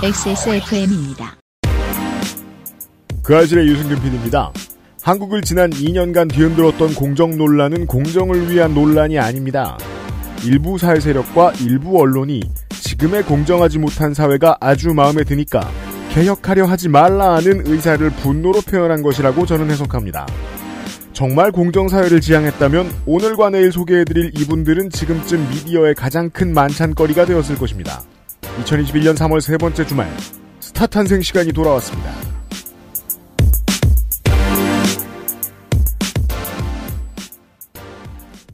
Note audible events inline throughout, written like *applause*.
XSFM입니다. 그 아실의 유승균 PD입니다. 한국을 지난 2년간 뒤흔들었던 공정 논란은 공정을 위한 논란이 아닙니다. 일부 사회 세력과 일부 언론이 지금의 공정하지 못한 사회가 아주 마음에 드니까 개혁하려 하지 말라 하는 의사를 분노로 표현한 것이라고 저는 해석합니다. 정말 공정사회를 지향했다면 오늘과 내일 소개해드릴 이분들은 지금쯤 미디어의 가장 큰 만찬거리가 되었을 것입니다. 2021년 3월 세 번째 주말 스타 탄생 시간이 돌아왔습니다.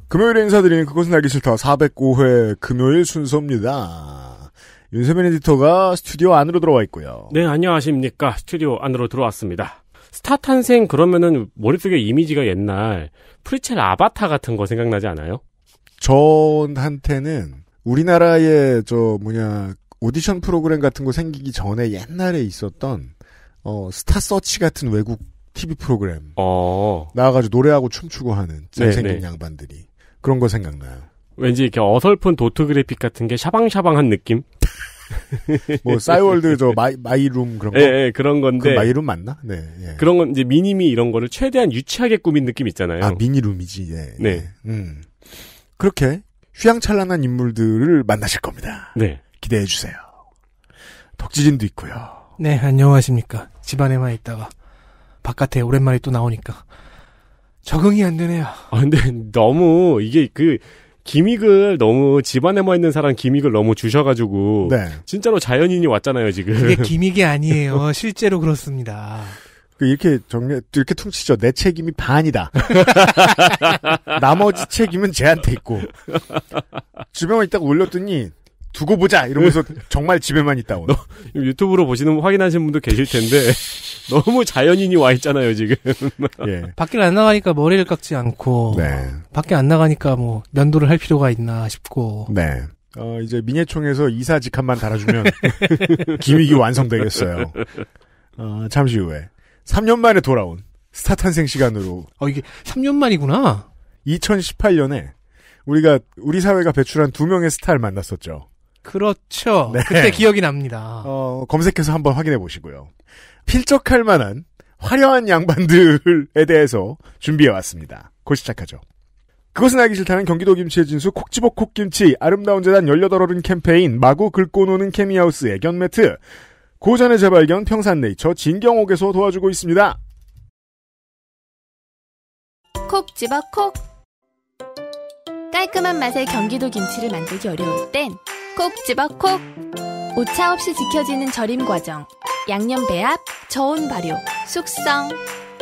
금요일에 인사드리는 그것은 알기 싫다 405회 금요일 순서입니다. 윤세민 에디터가 스튜디오 안으로 들어와 있고요. 네, 안녕하십니까. 스튜디오 안으로 들어왔습니다. 스타 탄생 그러면은 머릿속에 이미지가 옛날 프리첼 아바타 같은 거 생각나지 않아요? 저한테는 우리나라의 저 뭐냐 오디션 프로그램 같은 거 생기기 전에 옛날에 있었던 어, 스타 서치 같은 외국 TV 프로그램 어. 나와가지고 노래하고 춤추고 하는 네, 잘생긴 네네. 양반들이 그런 거 생각나요. 왠지 이렇게 어설픈 도트 그래픽 같은 게 샤방샤방한 느낌? *laughs* 뭐 싸이월드 저 마이, 마이룸 그런 거. 예, 예 그런 건데. 마이룸 맞나? 네. 예. 그런 건 이제 미니미 이런 거를 최대한 유치하게 꾸민 느낌 있잖아요. 아 미니룸이지. 예. 예. 네. 예. 음. 그렇게 휘황찬란한 인물들을 만나실 겁니다. 네. 기대해 주세요. 덕지진도 있고요. 네, 안녕하십니까. 집안에만 있다가 바깥에 오랜만에 또 나오니까 적응이 안 되네요. 아, 근데 너무 이게 그 기믹을 너무 집안에만 있는 사람 기믹을 너무 주셔가지고 네. 진짜로 자연인이 왔잖아요 지금. 이게 *laughs* 기믹이 아니에요. 실제로 그렇습니다. 그 이렇게 정리 이렇게 퉁치죠. 내 책임이 반이다. *laughs* 나머지 책임은 제한테 있고 주변에 있다가 올렸더니 두고 보자 이러면서 네. 정말 집에만 있다 오늘. 유튜브로 보시는 확인하신 분도 계실 텐데 *laughs* 너무 자연인이 와 있잖아요 지금. 예. 밖에 안 나가니까 머리를 깎지 않고 네. 밖에 안 나가니까 뭐 면도를 할 필요가 있나 싶고. 네. 어, 이제 민예총에서 이사 직함만 달아주면 *laughs* 기믹이 완성되겠어요. 어, 잠시 후에 3년 만에 돌아온 스타 탄생 시간으로. 어 이게 3년 만이구나. 2018년에 우리가 우리 사회가 배출한 두 명의 스타를 만났었죠. 그렇죠. 네. 그때 기억이 납니다. 어, 검색해서 한번 확인해 보시고요. 필적할 만한 화려한 양반들에 대해서 준비해 왔습니다. 곧 시작하죠. 그것은 알기 싫다는 경기도 김치의 진수 콕지버 콕김치 아름다운 재단 18어른 캠페인 마구 긁고 노는 케미하우스 애견 매트 고전의 재발견 평산네이처 진경옥에서 도와주고 있습니다. 콕 집어 콕 깔끔한 맛의 경기도 김치를 만들기 어려울 땐콕 집어 콕. 오차 없이 지켜지는 절임 과정. 양념 배합, 저온 발효, 숙성.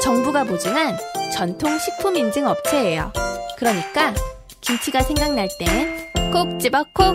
정부가 보증한 전통 식품 인증 업체예요. 그러니까 김치가 생각날 땐 콕 집어 콕.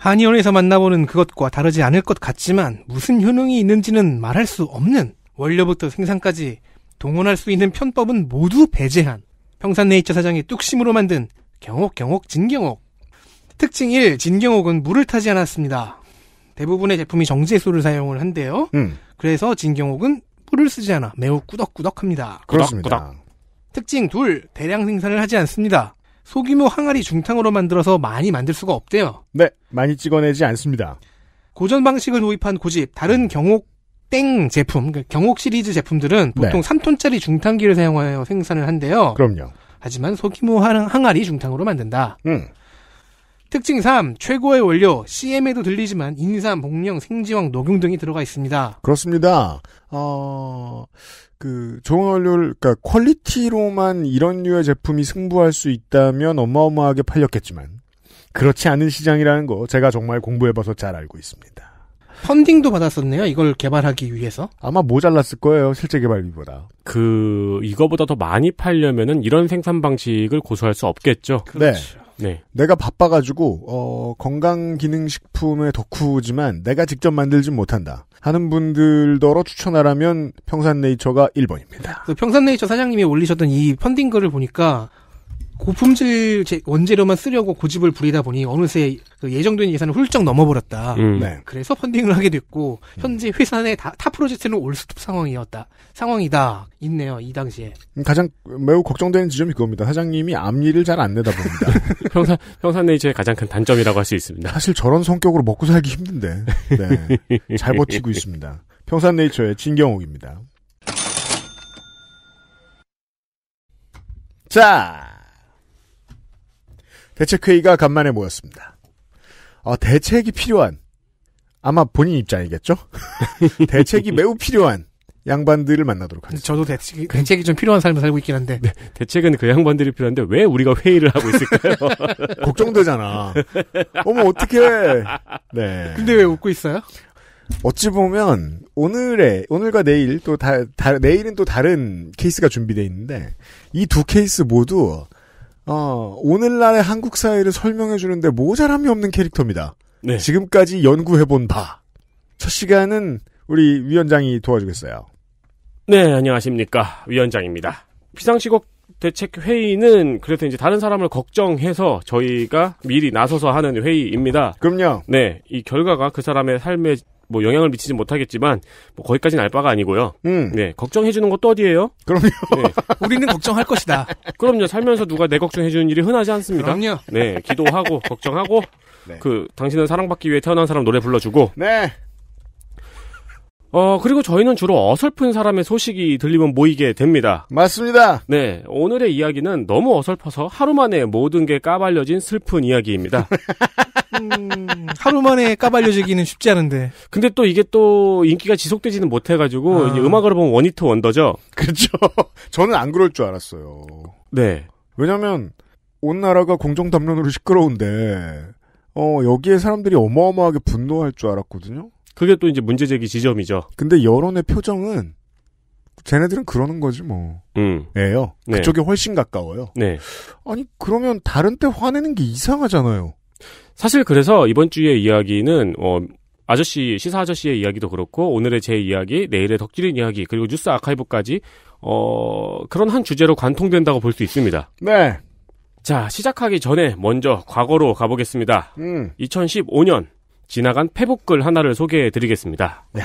한의원에서 만나보는 그것과 다르지 않을 것 같지만 무슨 효능이 있는지는 말할 수 없는 원료부터 생산까지 동원할 수 있는 편법은 모두 배제한 평산네이처 사장이 뚝심으로 만든 경옥 경옥 진경옥 특징 1 진경옥은 물을 타지 않았습니다 대부분의 제품이 정제수를 사용을 한대요 음. 그래서 진경옥은 물을 쓰지 않아 매우 꾸덕꾸덕합니다 그렇습니다 꾸덕꾸덕. 특징 2 대량 생산을 하지 않습니다 소규모 항아리 중탕으로 만들어서 많이 만들 수가 없대요. 네, 많이 찍어내지 않습니다. 고전 방식을 도입한 고집, 다른 경옥 땡 제품, 그러니까 경옥 시리즈 제품들은 네. 보통 네. 3톤짜리 중탕기를 사용하여 생산을 한대요. 그럼요. 하지만 소규모 항아리 중탕으로 만든다. 음. 특징 3, 최고의 원료, CM에도 들리지만 인삼, 복령, 생지황, 녹용 등이 들어가 있습니다. 그렇습니다. 어, 그 조화원료를 그러니까 퀄리티로만 이런 류의 제품이 승부할 수 있다면 어마어마하게 팔렸겠지만 그렇지 않은 시장이라는 거 제가 정말 공부해봐서 잘 알고 있습니다. 펀딩도 받았었네요. 이걸 개발하기 위해서. 아마 모자랐을 거예요. 실제 개발비보다. 그 이거보다 더 많이 팔려면은 이런 생산 방식을 고수할 수 없겠죠. 네. 그렇죠. 네. 네. 내가 바빠가지고 어, 건강기능식품의 덕후지만 내가 직접 만들진 못한다 하는 분들더러 추천하라면 평산네이처가 1번입니다. 평산네이처 사장님이 올리셨던 이 펀딩글을 보니까 고품질 원재료만 쓰려고 고집을 부리다 보니 어느새 그 예정된 예산을 훌쩍 넘어버렸다. 음. 네. 그래서 펀딩을 하게 됐고 현재 회사 내 타 프로젝트는 올스톱 상황이었다. 상황이다. 있네요. 이 당시에. 가장 매우 걱정되는 지점이 그겁니다. 사장님이 앞일을 잘 안 내다봅니다. 평산 *laughs* 평산 네이처의 가장 큰 단점이라고 할 수 있습니다. 사실 저런 성격으로 먹고 살기 힘든데 네. 잘 버티고 *laughs* 있습니다. 평산 네이처의 진경옥입니다. 자, 대책회의가 간만에 모였습니다. 어, 대책이 필요한 아마 본인 입장이겠죠? *laughs* 대책이 매우 필요한 양반들을 만나도록 하겠습니다. 저도 대책이, 대책이 좀 필요한 삶을 살고 있긴 한데. 네, 대책은 그 양반들이 필요한데 왜 우리가 회의를 하고 있을까요? *laughs* 걱정되잖아. 어머, 어떡해. 네. 근데 왜 웃고 있어요? 어찌 보면 오늘의 오늘과 내일 또 다, 다 내일은 또 다른 케이스가 준비되어 있는데 이 두 케이스 모두 어, 오늘날의 한국 사회를 설명해 주는데 모자람이 없는 캐릭터입니다. 네. 지금까지 연구해 본 바. 첫 시간은 우리 위원장이 도와주겠어요. 네, 안녕하십니까. 위원장입니다. 비상시국 대책 회의는 그래서 이제 다른 사람을 걱정해서 저희가 미리 나서서 하는 회의입니다. 그럼요. 네, 이 결과가 그 사람의 삶에 뭐 영향을 미치진 못하겠지만 뭐 거기까지는 알 바가 아니고요. 음. 네, 걱정해 주는 것도 어디예요? 그럼요. 네. *laughs* 우리는 걱정할 것이다. 그럼요. 살면서 누가 내 걱정해 주는 일이 흔하지 않습니다. 그럼요. 네, 기도하고 걱정하고 네. 그 당신은 사랑받기 위해 태어난 사람 노래 불러주고 네. 어, 그리고 저희는 주로 어설픈 사람의 소식이 들리면 모이게 됩니다. 맞습니다. 네, 오늘의 이야기는 너무 어설퍼서 하루 만에 모든 게 까발려진 슬픈 이야기입니다. *laughs* 음, 하루 만에 까발려지기는 쉽지 않은데. 근데 또 이게 또 인기가 지속되지는 못해가지고, 아. 음악으로 보면 원히트 원더죠? 그렇죠. *laughs* 저는 안 그럴 줄 알았어요. 네. 왜냐면, 온 나라가 공정 담론으로 시끄러운데, 어, 여기에 사람들이 어마어마하게 분노할 줄 알았거든요? 그게 또 이제 문제 제기 지점이죠. 근데 여론의 표정은 쟤네들은 그러는 거지 뭐. 음. 예요. 네. 그쪽에 훨씬 가까워요. 네. 아니 그러면 다른 때 화내는 게 이상하잖아요. 사실 그래서 이번 주의 이야기는 어 아저씨 시사 아저씨의 이야기도 그렇고 오늘의 제 이야기, 내일의 덕질인 이야기 그리고 뉴스 아카이브까지 어 그런 한 주제로 관통된다고 볼 수 있습니다. 네. 자 시작하기 전에 먼저 과거로 가보겠습니다. 음. 2015년 지나간 페북글 하나를 소개해 드리겠습니다. 야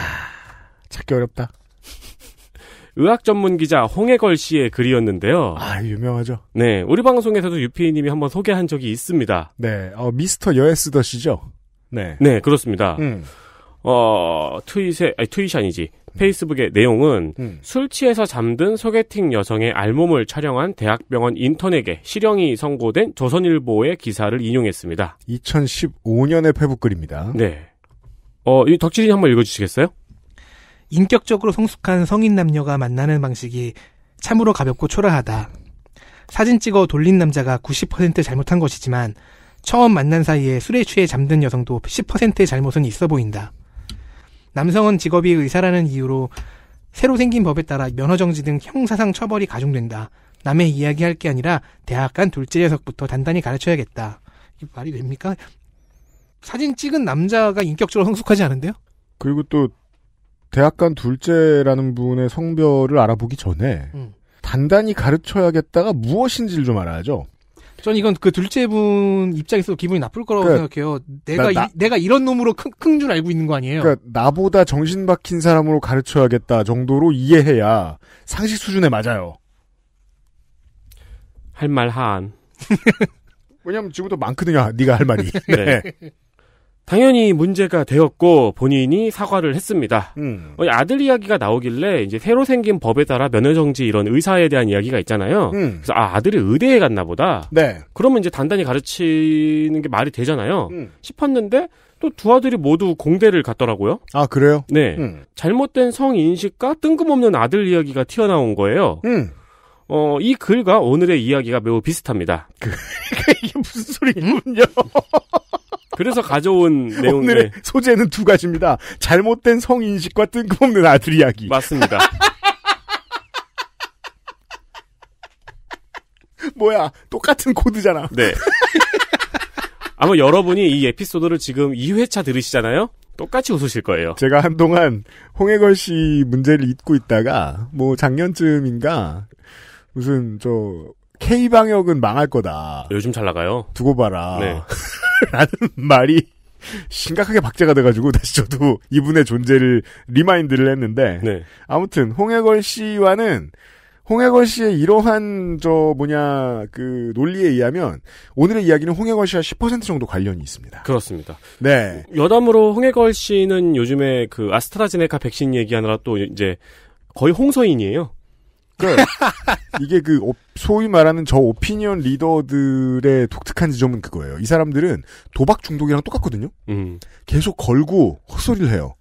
찾기 어렵다. *laughs* 의학 전문 기자 홍해걸 씨의 글이었는데요. 아, 유명하죠. 네, 우리 방송에서도 유피이 님이 한번 소개한 적이 있습니다. 네, 어, 미스터 여에스더 시죠 네. 네, 그렇습니다. 음. 어, 트윗에, 아니, 트윗이 아니지. 페이스북의 내용은 음. 술 취해서 잠든 소개팅 여성의 알몸을 촬영한 대학병원 인턴에게 실형이 선고된 조선일보의 기사를 인용했습니다. 2015년의 페북글입니다. 네. 어, 이 덕질이 한번 읽어주시겠어요? 인격적으로 성숙한 성인 남녀가 만나는 방식이 참으로 가볍고 초라하다. 사진 찍어 돌린 남자가 90% 잘못한 것이지만 처음 만난 사이에 술에 취해 잠든 여성도 10%의 잘못은 있어 보인다. 남성은 직업이 의사라는 이유로 새로 생긴 법에 따라 면허정지 등 형사상 처벌이 가중된다. 남의 이야기할 게 아니라 대학 간 둘째 녀석부터 단단히 가르쳐야겠다. 이게 말이 됩니까? 사진 찍은 남자가 인격적으로 성숙하지 않은데요? 그리고 또 대학 간 둘째라는 분의 성별을 알아보기 전에 음. 단단히 가르쳐야겠다가 무엇인지를 좀 알아야죠. 저는 이건 그 둘째 분 입장에서 도 기분이 나쁠 거라고 그 생각해요. 내가 나, 나, 이, 내가 이런 놈으로 큰 줄 알고 있는 거 아니에요. 그러니까 나보다 정신 박힌 사람으로 가르쳐야겠다 정도로 이해해야 상식 수준에 맞아요. 할 말 한. *laughs* 왜냐면 지금도 많거든요. 네가 할 말이. 네. 네. 당연히 문제가 되었고 본인이 사과를 했습니다. 음. 어, 아들 이야기가 나오길래 이제 새로 생긴 법에 따라 면허 정지 이런 의사에 대한 이야기가 있잖아요. 음. 그래서 아 아들이 의대에 갔나 보다. 네. 그러면 이제 단단히 가르치는 게 말이 되잖아요. 음. 싶었는데 또 두 아들이 모두 공대를 갔더라고요. 아 그래요? 네. 음. 잘못된 성 인식과 뜬금없는 아들 이야기가 튀어나온 거예요. 음. 어, 이 글과 오늘의 이야기가 매우 비슷합니다. *laughs* 이게 무슨 소리군요. *laughs* 그래서 가져온 내용 오늘의 소재는 두 가지입니다. 잘못된 성인식과 뜬금없는 아들 이야기. 맞습니다. *laughs* 뭐야 똑같은 코드잖아. 네. 아마 여러분이 이 에피소드를 지금 2회차 들으시잖아요. 똑같이 웃으실 거예요. 제가 한동안 홍해걸 씨 문제를 잊고 있다가 뭐 작년쯤인가 무슨 저 K방역은 망할 거다. 요즘 잘 나가요. 두고 봐라. 네. *laughs* 라는 말이 심각하게 박제가 돼가지고 다시 저도 이분의 존재를 리마인드를 했는데 네. 아무튼 홍해걸 씨와는 홍해걸 씨의 이러한 저 뭐냐 그 논리에 의하면 오늘의 이야기는 홍해걸 씨와 10% 정도 관련이 있습니다. 그렇습니다. 네. 여담으로 홍해걸 씨는 요즘에 그 아스트라제네카 백신 얘기하느라 또 이제 거의 홍서인이에요. 그러니까 *laughs* 이게 그 소위 말하는 저 오피니언 리더들의 독특한 지점은 그거예요. 이 사람들은 도박 중독이랑 똑같거든요. 음. 계속 걸고 헛소리를 해요.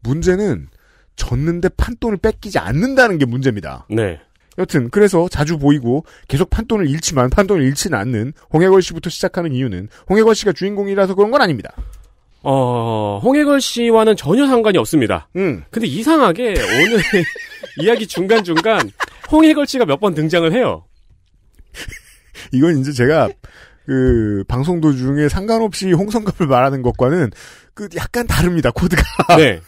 문제는 졌는데 판돈을 뺏기지 않는다는 게 문제입니다. 네. 여튼 그래서 자주 보이고 계속 판돈을 잃지만 판돈을 잃지 않는 홍해걸 씨부터 시작하는 이유는 홍해걸 씨가 주인공이라서 그런 건 아닙니다. 어, 홍해걸 씨와는 전혀 상관이 없습니다. 음. 근데 이상하게 오늘 *laughs* 이야기 중간중간 홍해걸 씨가 몇 번 등장을 해요. 이건 이제 제가 그 방송 도중에 상관없이 홍성갑을 말하는 것과는 그 약간 다릅니다 코드가. 네.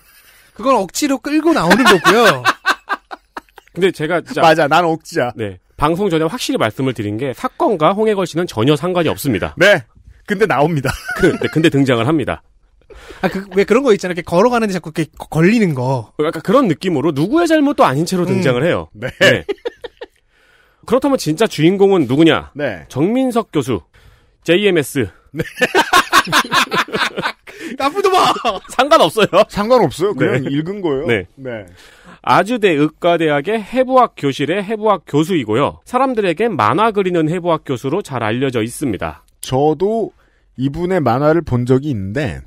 그건 억지로 끌고 나오는 거고요. *laughs* 근데 제가 진짜 맞아, 난 억지야. 네. 방송 전에 확실히 말씀을 드린 게 사건과 홍해걸 씨는 전혀 상관이 없습니다. 네. 근데 나옵니다. 그, 네, 근데 등장을 합니다. 아, 그, 왜 그런 거 있잖아. 이렇게 걸어가는데 자꾸 이렇게 걸리는 거. 어, 약간 그런 느낌으로 누구의 잘못도 아닌 채로 음. 등장을 해요. 네. 네. 그렇다면 진짜 주인공은 누구냐? 네. 정민석 교수. JMS. 네. *laughs* 나쁘도 봐! 상관없어요. 상관없어요. 그냥 네. 읽은 거예요. 네. 네. 아주대 의과대학의 해부학 교실의 해부학 교수이고요. 사람들에게 만화 그리는 해부학 교수로 잘 알려져 있습니다. 저도 이분의 만화를 본 적이 있는데,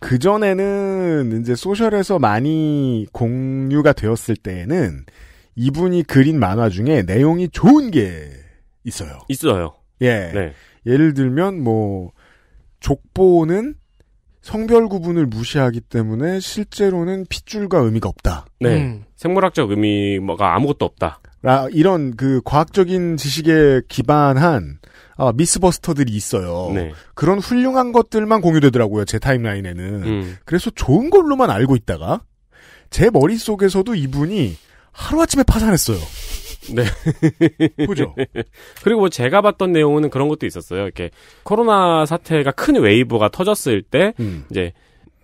그전에는 이제 소셜에서 많이 공유가 되었을 때에는 이분이 그린 만화 중에 내용이 좋은 게 있어요. 있어요. 예. 네. 예를 들면 뭐 족보는 성별 구분을 무시하기 때문에 실제로는 핏줄과 의미가 없다. 네. 음. 생물학적 의미가 아무것도 없다. 라, 이런 그 과학적인 지식에 기반한 아, 미스버스터들이 있어요. 네. 그런 훌륭한 것들만 공유되더라고요. 제 타임라인에는. 음. 그래서 좋은 걸로만 알고 있다가 제 머릿속에서도 이분이 하루아침에 파산했어요. 네. 보죠. *laughs* 그리고 뭐 제가 봤던 내용은 그런 것도 있었어요. 이렇게 코로나 사태가 큰 웨이브가 터졌을 때 음. 이제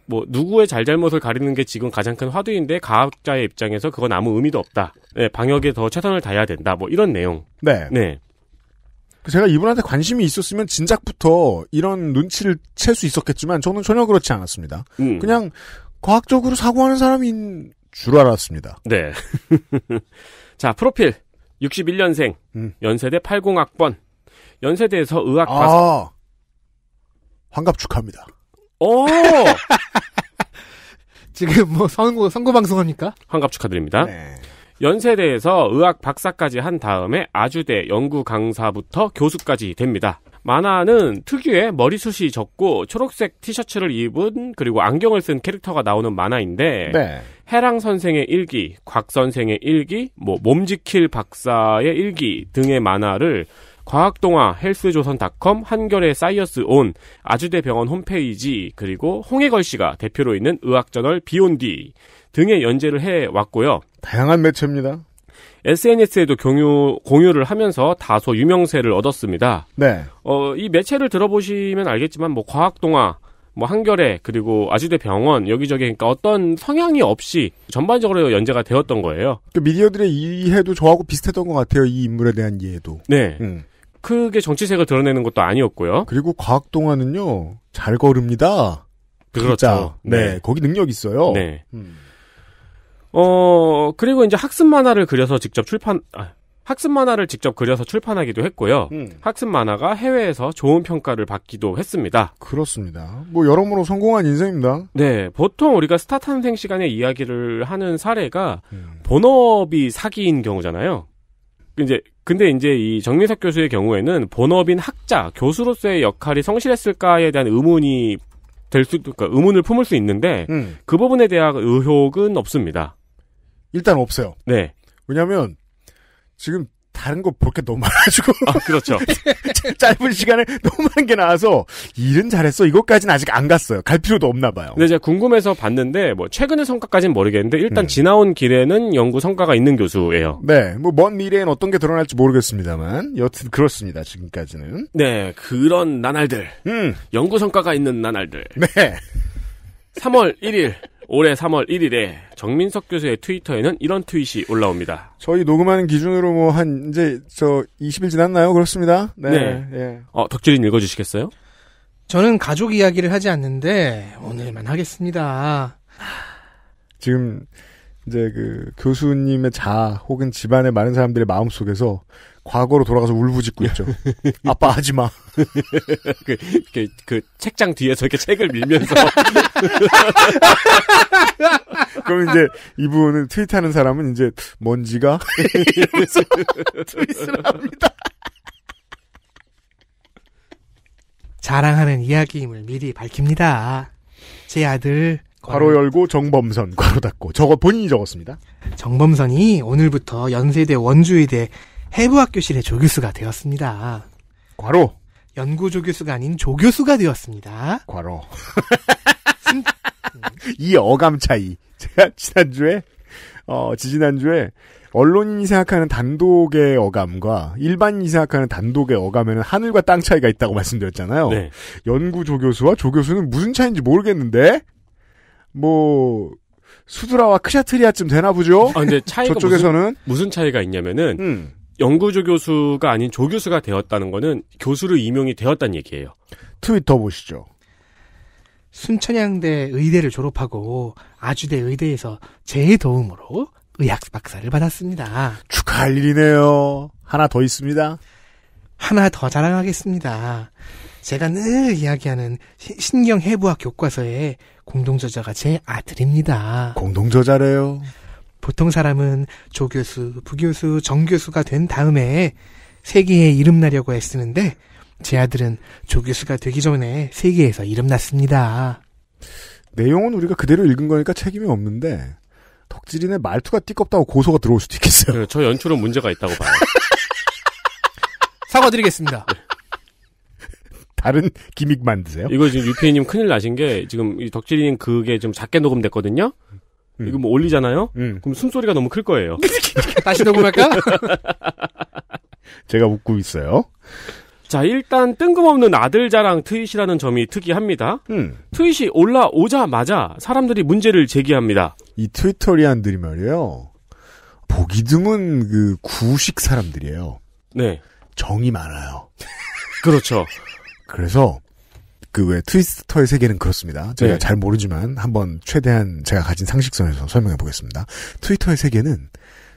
뭐 누구의 잘잘못을 가리는 게 지금 가장 큰 화두인데 과학자의 입장에서 그건 아무 의미도 없다. 네, 방역에 더 최선을 다해야 된다. 뭐 이런 내용. 네. 네. 제가 이분한테 관심이 있었으면 진작부터 이런 눈치를 챌 수 있었겠지만 저는 전혀 그렇지 않았습니다. 음. 그냥 과학적으로 사고하는 사람인 줄 알았습니다. 네. *laughs* 자, 프로필 61년생 음. 연세대 80학번 연세대에서 의학과 아, 환갑 축하합니다. 오! *laughs* 지금 뭐 선거 선거 방송합니까? 환갑 축하드립니다. 네. 연세대에서 의학 박사까지 한 다음에 아주대 연구 강사부터 교수까지 됩니다. 만화는 특유의 머리숱이 적고 초록색 티셔츠를 입은 그리고 안경을 쓴 캐릭터가 나오는 만화인데 네. 해랑 선생의 일기, 곽 선생의 일기, 뭐 몸지킬 박사의 일기 등의 만화를 과학동화, 헬스조선닷컴, 한겨레 사이어스 온, 아주대병원 홈페이지, 그리고 홍해걸 씨가 대표로 있는 의학저널 비온디 등의 연재를 해왔고요. 다양한 매체입니다. SNS에도 공유, 공유를 하면서 다소 유명세를 얻었습니다. 네. 어, 이 매체를 들어보시면 알겠지만, 뭐, 과학동화, 뭐, 한겨레, 그리고 아주대 병원, 여기저기, 그러니까 어떤 성향이 없이 전반적으로 연재가 되었던 거예요. 그 미디어들의 이해도 저하고 비슷했던 것 같아요. 이 인물에 대한 이해도. 네. 음. 크게 정치색을 드러내는 것도 아니었고요. 그리고 과학 동화는요 잘 걸읍니다. 그렇죠. 네, 네, 거기 능력 있어요. 네. 음. 어 그리고 이제 학습 만화를 그려서 직접 출판 아, 학습 만화를 직접 그려서 출판하기도 했고요. 음. 학습 만화가 해외에서 좋은 평가를 받기도 했습니다. 그렇습니다. 뭐 여러모로 성공한 인생입니다. 네, 보통 우리가 스타 탄생 시간에 이야기를 하는 사례가 음. 본업이 사기인 경우잖아요. 이제 근데 이제 이 정민석 교수의 경우에는 본업인 학자, 교수로서의 역할이 성실했을까에 대한 의문이 될 수, 그러니까 의문을 품을 수 있는데 음. 그 부분에 대한 의혹은 없습니다. 일단 없어요. 네. 왜냐하면 지금 다른 거볼게 너무 많아가지고. 아, 그렇죠. *laughs* 짧은 시간에 너무 많은 게 나와서, 일은 잘했어. 이것까지는 아직 안 갔어요. 갈 필요도 없나 봐요. 근데 제가 궁금해서 봤는데, 뭐, 최근의 성과까지는 모르겠는데, 일단 음. 지나온 길에는 연구 성과가 있는 교수예요. 네. 뭐, 먼 미래엔 어떤 게 드러날지 모르겠습니다만, 여튼 그렇습니다. 지금까지는. 네. 그런 나날들. 음. 연구 성과가 있는 나날들. 네. 3월 1일. 올해 3월 1일에 정민석 교수의 트위터에는 이런 트윗이 올라옵니다. 저희 녹음하는 기준으로 뭐 한 이제 저 20일 지났나요? 그렇습니다. 네. 네. 예. 어, 덕질인 읽어주시겠어요? 저는 가족 이야기를 하지 않는데 오늘만 하겠습니다. 지금 이제 그 교수님의 자 혹은 집안의 많은 사람들의 마음 속에서 과거로 돌아가서 울부짖고 있죠. *laughs* 아빠 하지 마. *laughs* 그, 그, 그, 책장 뒤에서 이렇게 책을 밀면서. *laughs* 그럼 이제 이분은 트윗하는 사람은 이제 먼지가 이러면서 트윗을 합니다. 자랑하는 이야기임을 미리 밝힙니다. 제 아들 괄호 열고 정범선 괄호 닫고 저거 본인이 적었습니다. 정범선이 오늘부터 연세대 원주의대 해부학 교실의 조교수가 되었습니다. 과로. 연구 조교수가 아닌 조교수가 되었습니다. 과로. *laughs* 음. 이 어감 차이. 제가 지난주에, 어, 지지난주에, 언론인이 생각하는 단독의 어감과 일반인이 생각하는 단독의 어감에는 하늘과 땅 차이가 있다고 말씀드렸잖아요. 네. 연구 조교수와 조교수는 무슨 차이인지 모르겠는데, 뭐, 수드라와 크샤트리아쯤 되나 보죠? 아, 근데 차이가 저쪽에서는. 무슨, 무슨 차이가 있냐면은, 음. 연구조 교수가 아닌 조 교수가 되었다는 거는 교수로 임용이 되었다는 얘기예요. 트위터 보시죠. 순천향대 의대를 졸업하고 아주대 의대에서 제 도움으로 의학 박사를 받았습니다. 축하할 일이네요. 하나 더 있습니다. 하나 더 자랑하겠습니다. 제가 늘 이야기하는 신경해부학 교과서의 공동저자가 제 아들입니다. 공동저자래요. 보통 사람은 조교수, 부교수, 정교수가 된 다음에 세계에 이름 나려고 애쓰는데 제 아들은 조교수가 되기 전에 세계에서 이름 났습니다. 내용은 우리가 그대로 읽은 거니까 책임이 없는데 덕질인의 말투가 띠껍다고 고소가 들어올 수도 있겠어요. 네, 저 연출은 문제가 있다고 봐요. *laughs* 사과드리겠습니다. 네. 다른 기믹 만드세요? 이거 지금 유피님 큰일 나신 게 지금 덕질인 그게 좀 작게 녹음됐거든요. 음. 이거 뭐 올리잖아요? 음. 그럼 숨소리가 너무 클 거예요. *laughs* 다시 녹음할까? *laughs* 제가 웃고 있어요. 자, 일단 뜬금없는 아들 자랑 트윗이라는 점이 특이합니다. 음. 트윗이 올라오자마자 사람들이 문제를 제기합니다. 이 트위터리안들이 말이에요. 보기 드문 그 구식 사람들이에요. 네. 정이 많아요. 그렇죠. 그래서 그왜 트위스터의 세계는 그렇습니다. 제가 네. 잘 모르지만 한번 최대한 제가 가진 상식선에서 설명해 보겠습니다. 트위터의 세계는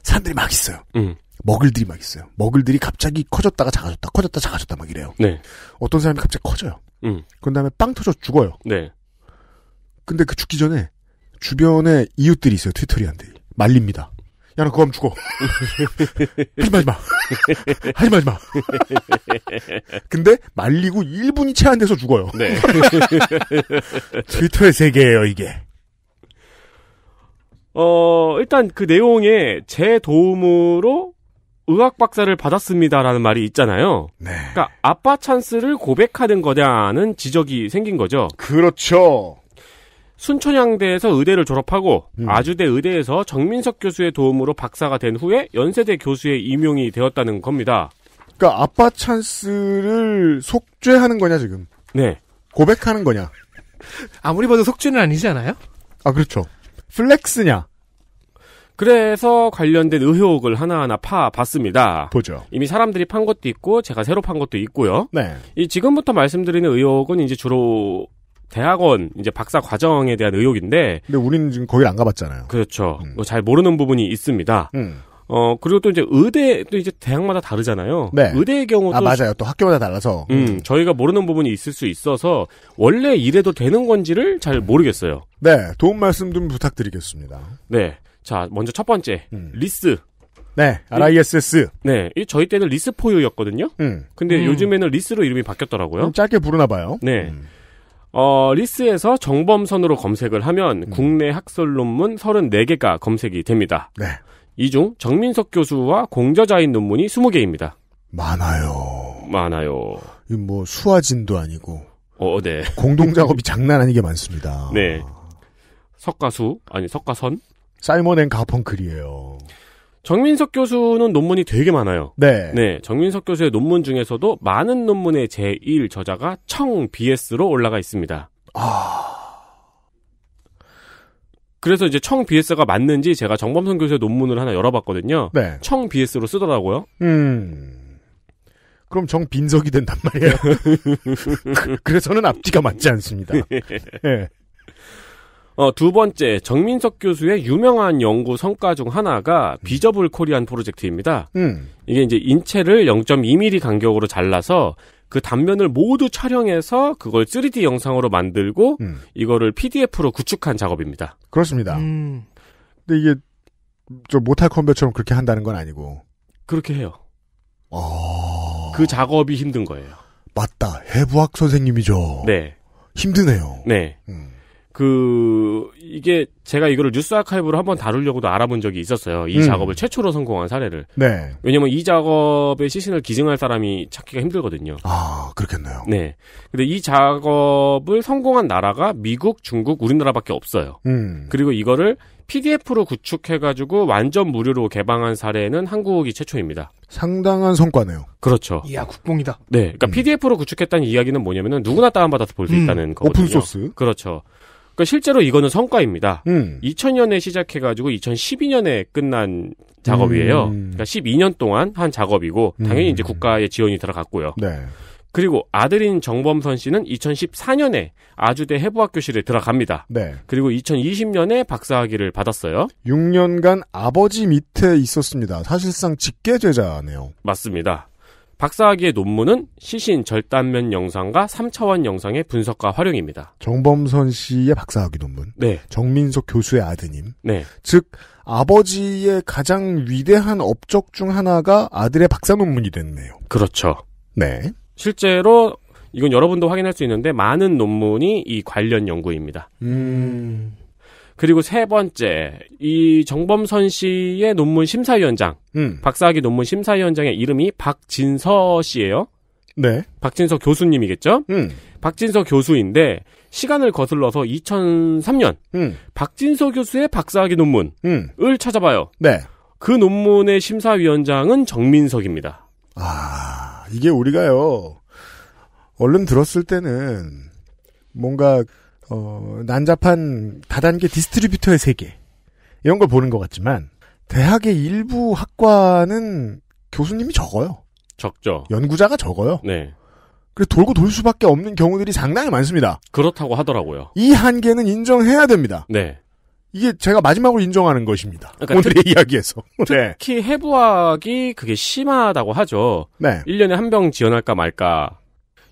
사람들이 막 있어요. 음. 먹을들이 막 있어요. 먹을들이 갑자기 커졌다가 작아졌다, 커졌다 작아졌다 막 이래요. 네. 어떤 사람이 갑자기 커져요. 음. 그런 다음에 빵 터져 죽어요. 네. 근데 그 죽기 전에 주변에 이웃들이 있어요. 트위터리안들 말립니다. 야, 너 그거 죽어. 하지 마, 하지 마. 하지 마, 하지 마. 근데 말리고 1분이 채 안 돼서 죽어요. 네. 트위터의 *laughs* 세계예요, 이게. 어, 일단 그 내용에 제 도움으로 의학 박사를 받았습니다라는 말이 있잖아요. 네. 그러니까 아빠 찬스를 고백하는 거냐는 지적이 생긴 거죠. 그렇죠. 순천향대에서 의대를 졸업하고 음. 아주대 의대에서 정민석 교수의 도움으로 박사가 된 후에 연세대 교수에 임용이 되었다는 겁니다. 그러니까 아빠 찬스를 속죄하는 거냐 지금? 네. 고백하는 거냐? 아무리 봐도 속죄는 아니잖아요아 그렇죠. 플렉스냐? 그래서 관련된 의혹을 하나하나 파봤습니다. 보죠. 이미 사람들이 판 것도 있고 제가 새로 판 것도 있고요. 네. 이 지금부터 말씀드리는 의혹은 이제 주로 대학원 이제 박사 과정에 대한 의혹인데. 근데 우리는 지금 거기 안 가봤잖아요. 그렇죠. 음. 뭐 잘 모르는 부분이 있습니다. 음. 어 그리고 또 이제 의대 또 이제 대학마다 다르잖아요. 네. 의대의 경우도 아 맞아요. 또 학교마다 달라서. 음, 음. 저희가 모르는 부분이 있을 수 있어서 원래 이래도 되는 건지를 잘 음. 모르겠어요. 네 도움 말씀 좀 부탁드리겠습니다. 네. 자 먼저 첫 번째 음. 리스. 네, RISS. 네, 저희 때는 리스포유였거든요. 음. 근데 음. 요즘에는 리스로 이름이 바뀌었더라고요. 음, 짧게 부르나 봐요. 네. 음. 어, 리스에서 정범선으로 검색을 하면 음. 국내 학설 논문 34개가 검색이 됩니다. 네. 이 중 정민석 교수와 공저자인 논문이 20개입니다. 많아요. 많아요. 뭐 수화진도 아니고. 어, 네. 공동 작업이 장난 아니게 많습니다. 네. 석가수 아니 석가선. 사이먼 앤 가펑클이에요. 정민석 교수는 논문이 되게 많아요. 네. 네. 정민석 교수의 논문 중에서도 많은 논문의 제1 저자가 청 BS로 올라가 있습니다. 아. 그래서 이제 청 BS가 맞는지 제가 정범선 교수의 논문을 하나 열어봤거든요. 네. 청 BS로 쓰더라고요. 음. 그럼 정빈석이 된단 말이에요. *laughs* 그, 그래서는 앞뒤가 맞지 않습니다. *laughs* 네. 어, 두 번째 정민석 교수의 유명한 연구 성과 중 하나가 비저블 코리안 프로젝트입니다. 음. 이게 이제 인체를 0.2mm 간격으로 잘라서 그 단면을 모두 촬영해서 그걸 3D 영상으로 만들고 음. 이거를 PDF로 구축한 작업입니다. 그렇습니다. 음. 근데 이게 저 모탈 컴뱃처럼 그렇게 한다는 건 아니고 그렇게 해요. 어... 그 작업이 힘든 거예요. 맞다. 해부학 선생님이죠. 네. 힘드네요. 네. 음. 그 이게 제가 이거를 뉴스 아카이브로 한번 다루려고도 알아본 적이 있었어요. 이 음. 작업을 최초로 성공한 사례를. 네. 왜냐면 이 작업의 시신을 기증할 사람이 찾기가 힘들거든요. 아, 그렇겠네요. 네. 근데 이 작업을 성공한 나라가 미국, 중국, 우리나라밖에 없어요. 음. 그리고 이거를 PDF로 구축해가지고 완전 무료로 개방한 사례는 한국이 최초입니다. 상당한 성과네요. 그렇죠. 이야, 국뽕이다. 네. 그러니까 음. PDF로 구축했다는 이야기는 뭐냐면은 누구나 다운받아서 볼수 음. 있다는 거거든요. 오픈소스. 그렇죠. 그러니까 실제로 이거는 성과입니다. 음. 2000년에 시작해가지고 2012년에 끝난 작업이에요. 음. 그러니까 12년 동안 한 작업이고 음. 당연히 이제 국가의 지원이 들어갔고요. 네. 그리고 아들인 정범선 씨는 2014년에 아주대 해부학교실에 들어갑니다. 네. 그리고 2020년에 박사학위를 받았어요. 6년간 아버지 밑에 있었습니다. 사실상 직계제자네요. 맞습니다. 박사학위의 논문은 시신 절단면 영상과 3차원 영상의 분석과 활용입니다. 정범선 씨의 박사학위 논문. 네. 정민석 교수의 아드님. 네. 즉 아버지의 가장 위대한 업적 중 하나가 아들의 박사 논문이 됐네요. 그렇죠. 네. 실제로 이건 여러분도 확인할 수 있는데 많은 논문이 이 관련 연구입니다. 음. 그리고 세 번째, 이 정범선 씨의 논문 심사위원장, 음. 박사학위 논문 심사위원장의 이름이 박진서 씨예요. 네. 박진서 교수님이겠죠? 음. 박진서 교수인데, 시간을 거슬러서 2003년, 음. 박진서 교수의 박사학위 논문을 음. 찾아봐요. 네. 그 논문의 심사위원장은 정민석입니다. 아, 이게 우리가요, 얼른 들었을 때는, 뭔가 어, 난잡한 다단계 디스트리뷰터의 세계 이런 걸 보는 것 같지만 대학의 일부 학과는 교수님이 적어요. 적죠. 연구자가 적어요. 네. 그래 돌고 돌 수밖에 없는 경우들이 상당히 많습니다. 그렇다고 하더라고요. 이 한계는 인정해야 됩니다. 네. 이게 제가 마지막으로 인정하는 것입니다. 그러니까 오늘의 특, 이야기에서. *laughs* 특히 네. 해부학이 그게 심하다고 하죠. 네. 1년에 한 병 지원할까 말까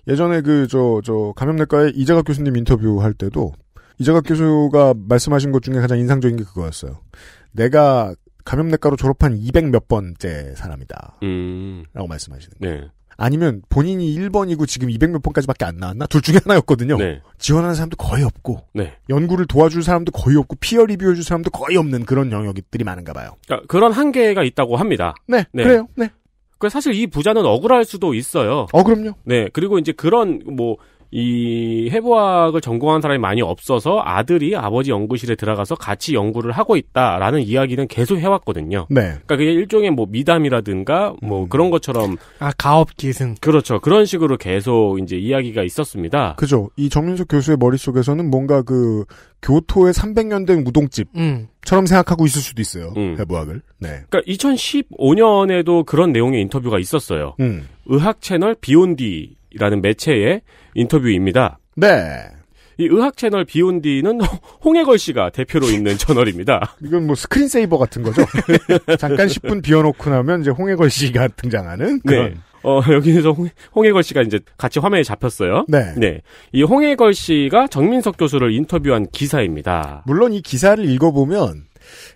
예전에 그, 저, 저, 감염내과의 이재갑 교수님 인터뷰할 때도 이재갑 교수가 말씀하신 것 중에 가장 인상적인 게 그거였어요. 내가 감염내과로 졸업한 200몇 번째 사람이다. 음. 라고 말씀하시는 거예요. 네. 아니면 본인이 1번이고 지금 200몇 번까지밖에 안 나왔나? 둘 중에 하나였거든요. 네. 지원하는 사람도 거의 없고 네. 연구를 도와줄 사람도 거의 없고 피어 리뷰해 줄 사람도 거의 없는 그런 영역들이 많은가 봐요. 그러니까 그런 한계가 있다고 합니다. 네, 네. 그래요. 네. 그 사실 이 부자는 억울할 수도 있어요. 어, 그럼요. 네. 그리고 이제 그런 뭐이 해부학을 전공한 사람이 많이 없어서 아들이 아버지 연구실에 들어가서 같이 연구를 하고 있다라는 이야기는 계속 해왔거든요. 네. 그러니까 그게 일종의 뭐 미담이라든가 뭐 음. 그런 것처럼 아 가업 기승. 그렇죠. 그런 식으로 계속 이제 이야기가 있었습니다. 그죠. 이 정윤석 교수의 머릿속에서는 뭔가 그 교토의 300년 된 우동집처럼 음. 생각하고 있을 수도 있어요. 음. 해부학을. 네. 그러니까 2015년에도 그런 내용의 인터뷰가 있었어요. 음. 의학 채널 비온디 라는 매체의 인터뷰입니다. 네. 이 의학 채널 비온디는 *laughs* 홍해걸 씨가 대표로 있는 *laughs* 채널입니다. 이건 뭐 스크린세이버 같은 거죠. *laughs* 잠깐 10분 비워놓고 나면 이제 홍해걸 씨가 등장하는 네. 그런. 네. 어, 여기서 에 홍, 해걸 씨가 이제 같이 화면에 잡혔어요. 네. 네. 이 홍해걸 씨가 정민석 교수를 인터뷰한 기사입니다. 물론 이 기사를 읽어보면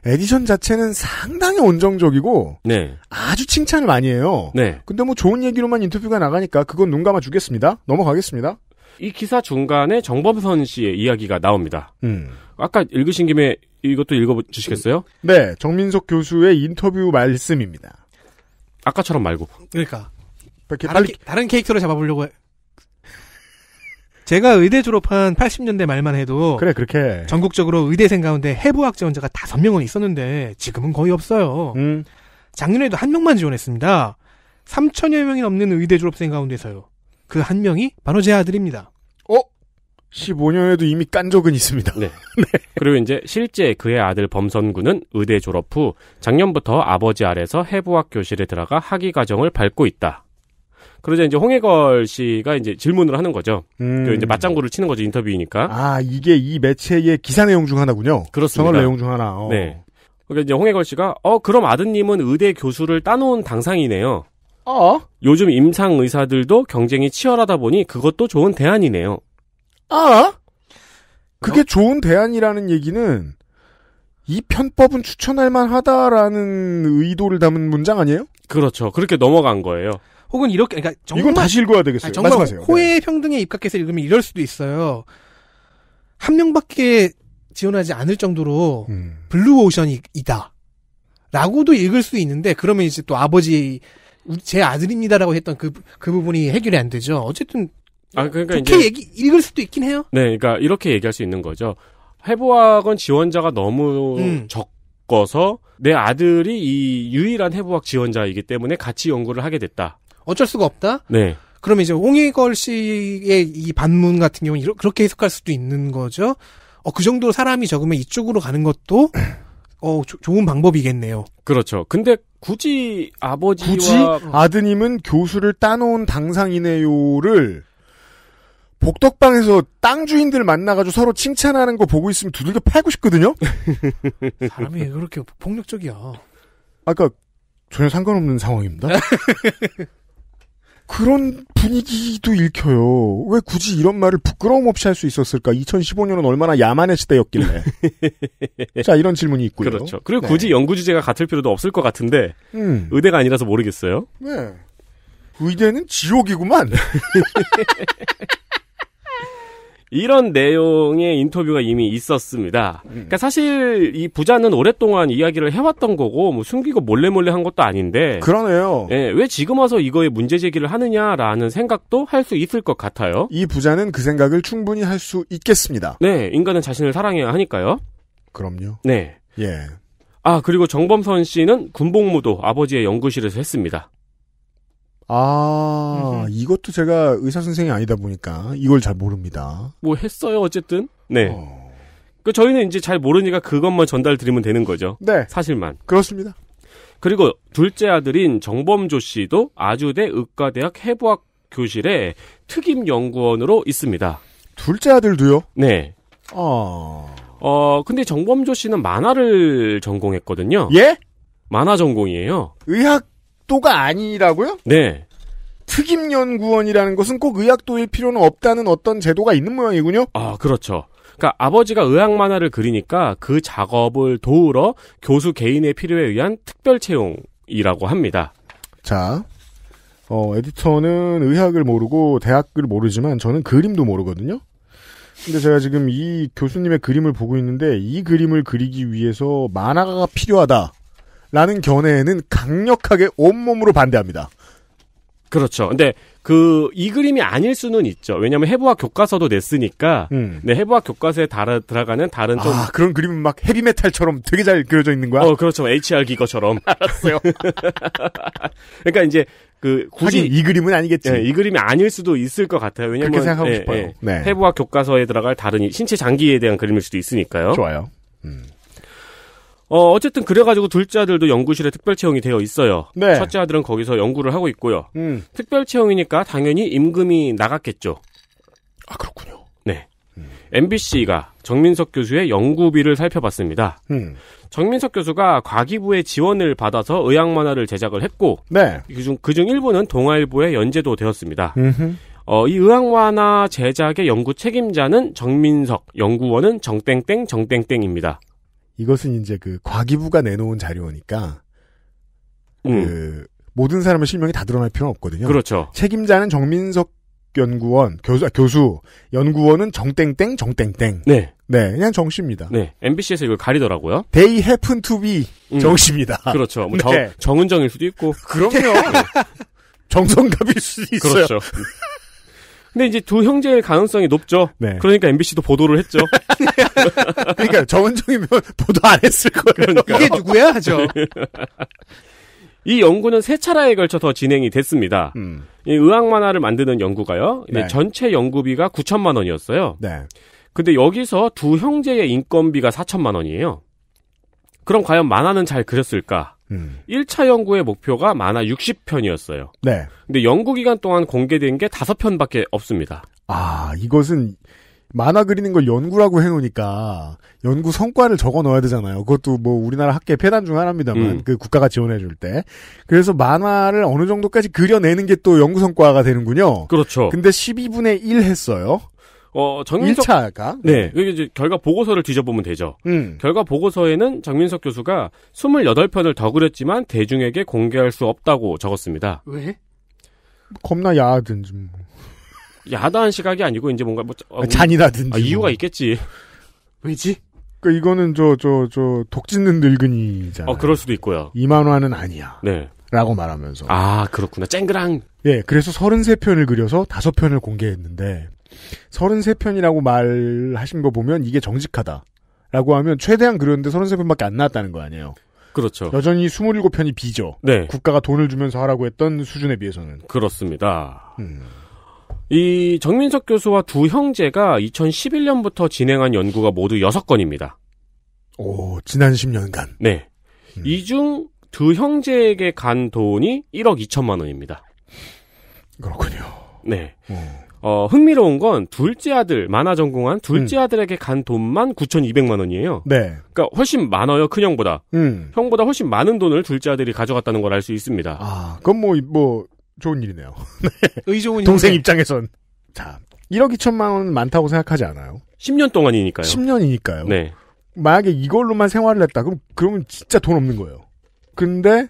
에디션 자체는 상당히 온정적이고 네. 아주 칭찬을 많이 해요. 네. 근데 뭐 좋은 얘기로만 인터뷰가 나가니까 그건 눈 감아 주겠습니다. 넘어가겠습니다. 이 기사 중간에 정범선 씨의 이야기가 나옵니다. 음. 아까 읽으신 김에 이것도 읽어 주시겠어요? 네, 정민석 교수의 인터뷰 말씀입니다. 아까처럼 말고. 그러니까 다른, 빨리... 다른 캐릭터로 잡아보려고 해. 제가 의대 졸업한 80년대 말만 해도 그래 그렇게 전국적으로 의대생 가운데 해부학 지원자가 다섯 명은 있었는데 지금은 거의 없어요. 음. 작년에도 한 명만 지원했습니다. 3천여 명이 넘는 의대 졸업생 가운데서요. 그 한 명이 바로 제 아들입니다. 어? 15년에도 이미 깐 적은 있습니다. 네. *laughs* 네. 그리고 이제 실제 그의 아들 범선군은 의대 졸업 후 작년부터 아버지 아래서 해부학 교실에 들어가 학위 과정을 밟고 있다. 그러자 이제 홍해걸 씨가 이제 질문을 하는 거죠. 음. 그 이제 맞장구를 치는 거죠 인터뷰이니까. 아 이게 이 매체의 기사 내용 중 하나군요. 그렇습니다. 저널 내용 중 하나. 어. 네. 그러니까 이제 홍해걸 씨가 어 그럼 아드님은 의대 교수를 따놓은 당상이네요. 어? 요즘 임상 의사들도 경쟁이 치열하다 보니 그것도 좋은 대안이네요. 아? 그게 어? 좋은 대안이라는 얘기는 이 편법은 추천할 만하다라는 의도를 담은 문장 아니에요? 그렇죠. 그렇게 넘어간 거예요. 혹은 이렇게 그러니까 정말 이건 다시 읽어야 되겠어요. 아니, 정말 네. 호의 평등에 입각해서 읽으면 이럴 수도 있어요. 한 명밖에 지원하지 않을 정도로 음. 블루 오션이다. 라고도 읽을 수 있는데 그러면 이제 또 아버지 제 아들입니다라고 했던 그그 그 부분이 해결이 안 되죠. 어쨌든 아 그러니까 이제 얘기, 읽을 수도 있긴 해요. 네, 그러니까 이렇게 얘기할 수 있는 거죠. 해부학원 지원자가 너무 음. 적어서 내 아들이 이 유일한 해부학 지원자이기 때문에 같이 연구를 하게 됐다. 어쩔 수가 없다. 네. 그러면 이제 홍익걸 씨의 이 반문 같은 경우는 이렇게, 그렇게 해석할 수도 있는 거죠. 어, 그 정도로 사람이 적으면 이쪽으로 가는 것도 어, 조, 좋은 방법이겠네요. 그렇죠. 근데 굳이 아버지와 굳이 아드님은 교수를 따놓은 당상이네요를 복덕방에서 땅 주인들 만나가지고 서로 칭찬하는 거 보고 있으면 두들겨 팔고 싶거든요. *laughs* 사람이 왜 그렇게 폭력적이야? 아까 전혀 상관없는 상황입니다. *laughs* 그런 분위기도 읽혀요. 왜 굳이 이런 말을 부끄러움 없이 할 수 있었을까? 2015년은 얼마나 야만의 시대였길래. *laughs* 자, 이런 질문이 있고요. 그렇죠. 그리고 네. 굳이 연구 주제가 같을 필요도 없을 것 같은데 음. 의대가 아니라서 모르겠어요. 네. 의대는 지옥이구만. *laughs* 이런 내용의 인터뷰가 이미 있었습니다. 그러니까 사실 이 부자는 오랫동안 이야기를 해왔던 거고 뭐 숨기고 몰래 몰래 한 것도 아닌데 그러네요. 예, 왜 지금 와서 이거에 문제 제기를 하느냐라는 생각도 할 수 있을 것 같아요. 이 부자는 그 생각을 충분히 할 수 있겠습니다. 네, 인간은 자신을 사랑해야 하니까요. 그럼요. 네. 예. 아 그리고 정범선 씨는 군복무도 아버지의 연구실에서 했습니다. 아, 음흠. 이것도 제가 의사 선생이 아니다 보니까 이걸 잘 모릅니다. 뭐 했어요, 어쨌든. 네. 어... 그 저희는 이제 잘 모르니까 그것만 전달 드리면 되는 거죠. 네. 사실만. 그렇습니다. 그리고 둘째 아들인 정범조 씨도 아주대 의과대학 해부학 교실에 특임 연구원으로 있습니다. 둘째 아들도요? 네. 어. 어, 근데 정범조 씨는 만화를 전공했거든요. 예? 만화 전공이에요. 의학 의학도가 아니라고요? 네. 특임연구원이라는 것은 꼭 의학도일 필요는 없다는 어떤 제도가 있는 모양이군요? 아, 그렇죠. 그러니까 아버지가 의학 만화를 그리니까 그 작업을 도우러 교수 개인의 필요에 의한 특별 채용이라고 합니다. 자, 어, 에디터는 의학을 모르고 대학을 모르지만 저는 그림도 모르거든요. 근데 제가 지금 이 교수님의 그림을 보고 있는데 이 그림을 그리기 위해서 만화가가 필요하다. 라는 견해에는 강력하게 온몸으로 반대합니다. 그렇죠. 근데 그 이 그림이 아닐 수는 있죠. 왜냐하면 해부학 교과서도 냈으니까. 음. 네, 해부학 교과서에 달아, 들어가는 다른 좀 아, 그런 그림은 막 헤비 메탈처럼 되게 잘 그려져 있는 거야. 어, 그렇죠. HR 기거처럼. *laughs* 알았어요. *laughs* 그러니까 이제 그 굳이 이 그림은 아니겠지. 예, 이 그림이 아닐 수도 있을 것 같아요. 왜냐면 그렇게 생각하고 예, 싶어요. 예, 네. 해부학 교과서에 들어갈 다른 신체 장기에 대한 그림일 수도 있으니까요. 좋아요. 음. 어, 어쨌든 그래가지고 둘째 아들도 연구실에 특별 채용이 되어 있어요. 네. 첫째 아들은 거기서 연구를 하고 있고요. 음. 특별 채용이니까 당연히 임금이 나갔겠죠. 아, 그렇군요. 네. 음. MBC가 정민석 교수의 연구비를 살펴봤습니다. 음. 정민석 교수가 과기부의 지원을 받아서 의학만화를 제작을 했고, 네. 그중, 그중 일부는 동아일보에 연재도 되었습니다. 어, 이 의학만화 제작의 연구 책임자는 정민석, 연구원은 정땡땡 정땡땡입니다. 이것은 이제 그 과기부가 내놓은 자료니까 그 음. 그 모든 사람의 실명이 다 드러날 필요는 없거든요. 그렇죠. 책임자는 정민석 연구원 교수 아, 교수 연구원은 정땡땡 정땡땡. 네. 네, 그냥 정씨입니다. 네, MBC에서 이걸 가리더라고요. They happen to be 음. 정씨입니다. 그렇죠. 뭐 *laughs* 네. 정, 정은정일 수도 있고. 그럼요. 네. 정성갑일 수도 있어요. 그렇죠. *laughs* 근데 이제 두 형제의 가능성이 높죠. 네. 그러니까 MBC도 보도를 했죠. *laughs* 그러니까 정은정이면 뭐 보도 안 했을 거예요. 그러니까요. 이게 누구야? 하죠. *laughs* 이 연구는 세 차례에 걸쳐 더 진행이 됐습니다. 음. 이 의학 만화를 만드는 연구가요. 네. 전체 연구비가 9천만 원이었어요. 네. 근데 여기서 두 형제의 인건비가 4천만 원이에요. 그럼 과연 만화는 잘 그렸을까? 음. 1차 연구의 목표가 만화 60편이었어요. 네. 근데 연구 기간 동안 공개된 게 5편밖에 없습니다. 아, 이것은 만화 그리는 걸 연구라고 해놓으니까 연구 성과를 적어 넣어야 되잖아요. 그것도 뭐 우리나라 학계 폐단 중 하나입니다만 음. 그 국가가 지원해 줄 때. 그래서 만화를 어느 정도까지 그려내는 게 또 연구 성과가 되는군요. 그렇죠. 근데 12분의 1 했어요. 어, 정민석 1차가? 네. 여기 네. 이제 결과 보고서를 뒤져보면 되죠. 음. 결과 보고서에는 정민석 교수가 28편을 더 그렸지만 대중에게 공개할 수 없다고 적었습니다. 왜? 겁나 야하든지 뭐. 야단 시각이 아니고 이제 뭔가 뭐 어, 아, 잔이라든지 아, 이유가 뭐. 있겠지. 왜지? 그러니까 이거는 저 저 저 독짓는 늙은이잖아. 어 그럴 수도 있고요. 2만화는 아니야. 네. 라고 말하면서. 아 그렇구나. 쨍그랑. 예. 그래서 33편을 그려서 5편을 공개했는데 33편이라고 말하신 거 보면 이게 정직하다. 라고 하면 최대한 그렸는데 33편밖에 안 나왔다는 거 아니에요. 그렇죠. 여전히 27편이 비죠. 네. 국가가 돈을 주면서 하라고 했던 수준에 비해서는. 그렇습니다. 음. 이 정민석 교수와 두 형제가 2011년부터 진행한 연구가 모두 6건입니다. 오, 지난 10년간. 네. 음. 이중 두 형제에게 간 돈이 1억 2천만 원입니다. 그렇군요. 네. 음. 어, 흥미로운 건 둘째 아들 만화 전공한 둘째 음. 아들에게 간 돈만 9,200만 원이에요. 네. 그러니까 훨씬 많아요 큰 형보다. 음. 형보다 훨씬 많은 돈을 둘째 아들이 가져갔다는 걸 알 수 있습니다. 아, 그건 뭐뭐 뭐 좋은 일이네요. *laughs* 네. 의좋은 동생 입장에선 자 1억 2천만 원은 많다고 생각하지 않아요. 10년 동안이니까요. 10년이니까요. 네. 만약에 이걸로만 생활을 했다 그럼 그러면 진짜 돈 없는 거예요. 근데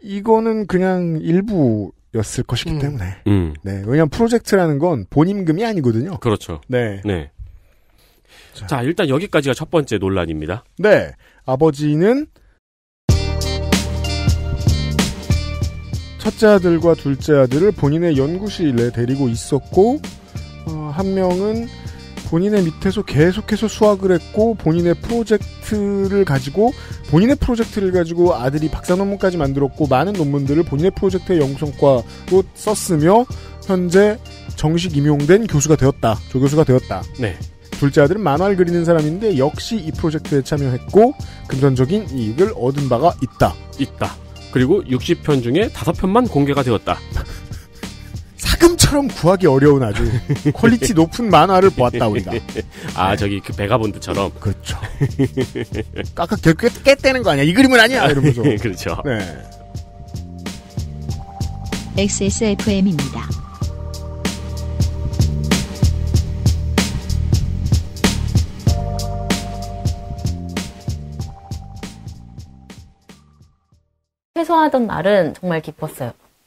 이거는 그냥 일부 였을 것이기 음. 때문에. 음. 네. 왜냐면 프로젝트라는 건 본임금이 아니거든요. 그렇죠. 네. 네. 자. 자, 일단 여기까지가 첫 번째 논란입니다. 네. 아버지는 첫째 아들과 둘째 아들을 본인의 연구실에 데리고 있었고, 어, 한 명은 본인의 밑에서 계속해서 수학을 했고 본인의 프로젝트를 가지고 본인의 프로젝트를 가지고 아들이 박사 논문까지 만들었고 많은 논문들을 본인의 프로젝트의 영성과로 썼으며 현재 정식 임용된 교수가 되었다. 조교수가 되었다. 네. 둘째 아들은 만화를 그리는 사람인데 역시 이 프로젝트에 참여했고 금전적인 이익을 얻은 바가 있다. 있다. 그리고 60편 중에 5편만 공개가 되었다. 사금처럼 구하기 어려운 아주 퀄리티 높은 만화를 보았다 우리가. 아 네. 저기 그 베가본드처럼. 그렇죠. *laughs* 아까 결국 깨떼는 거 아니야? 이 그림은 아니야 이러면서. *laughs* 그렇죠. 네. XSFM입니다. 퇴소하던 날은 정말 기뻤어요.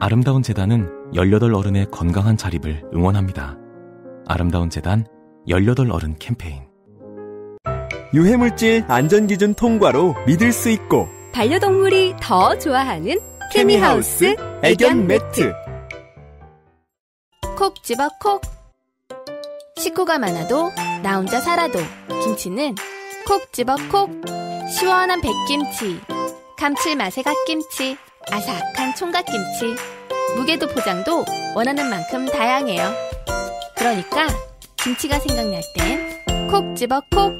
아름다운 재단은 18 어른의 건강한 자립을 응원합니다. 아름다운 재단 18 어른 캠페인 유해물질 안전기준 통과로 믿을 수 있고 반려동물이 더 좋아하는 케미하우스 애견 매트 콕 집어 콕 식구가 많아도 나 혼자 살아도 김치는 콕 집어 콕 시원한 백김치 감칠맛의 갓김치 아삭한 총각김치. 무게도 포장도 원하는 만큼 다양해요. 그러니까 김치가 생각날 땐 콕 집어 콕.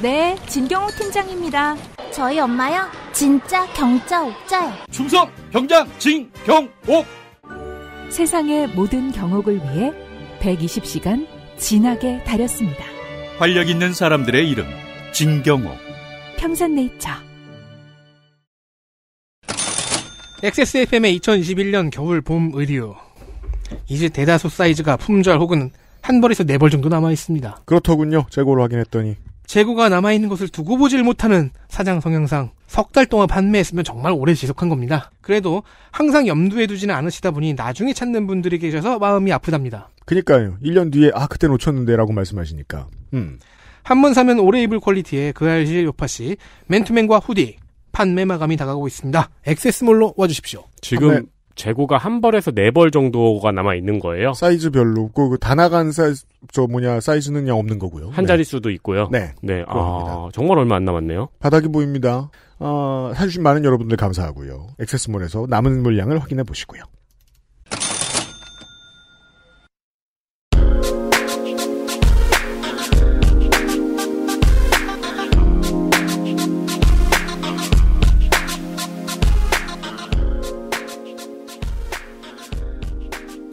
네, 진경호 팀장입니다. 저희 엄마요? 진짜 경자 옥자요. 충성 경자 진경옥. 세상의 모든 경옥을 위해 120시간 진하게 다렸습니다. 활력 있는 사람들의 이름 진경옥. 평산네이처. XSFM의 2021년 겨울 봄 의류. 이제 대다수 사이즈가 품절 혹은 한 벌에서 네 벌 정도 남아 있습니다. 그렇더군요. 재고를 확인했더니. 재고가 남아 있는 것을 두고 보질 못하는 사장 성향상 석 달 동안 판매했으면 정말 오래 지속한 겁니다. 그래도 항상 염두에 두지는 않으시다 보니 나중에 찾는 분들이 계셔서 마음이 아프답니다. 그니까요. 1년 뒤에 아 그때 놓쳤는데라고 말씀하시니까. 음. 한 번 사면 오래 입을 퀄리티의 그알실 요파씨 맨투맨과 후디 판 매마감이 다가오고 있습니다. 액세스몰로 와주십시오. 지금 네. 재고가 한 벌에서 네 벌 정도가 남아 있는 거예요. 사이즈별로 없고 그, 그다 나간 사이즈 저 뭐냐 사이즈는 그냥 없는 거고요. 한 네. 자리 수도 있고요. 네, 네, 아, 정말 얼마 안 남았네요. 바닥이 보입니다. 어, 사주신 많은 여러분들 감사하고요. 액세스몰에서 남은 물량을 확인해 보시고요.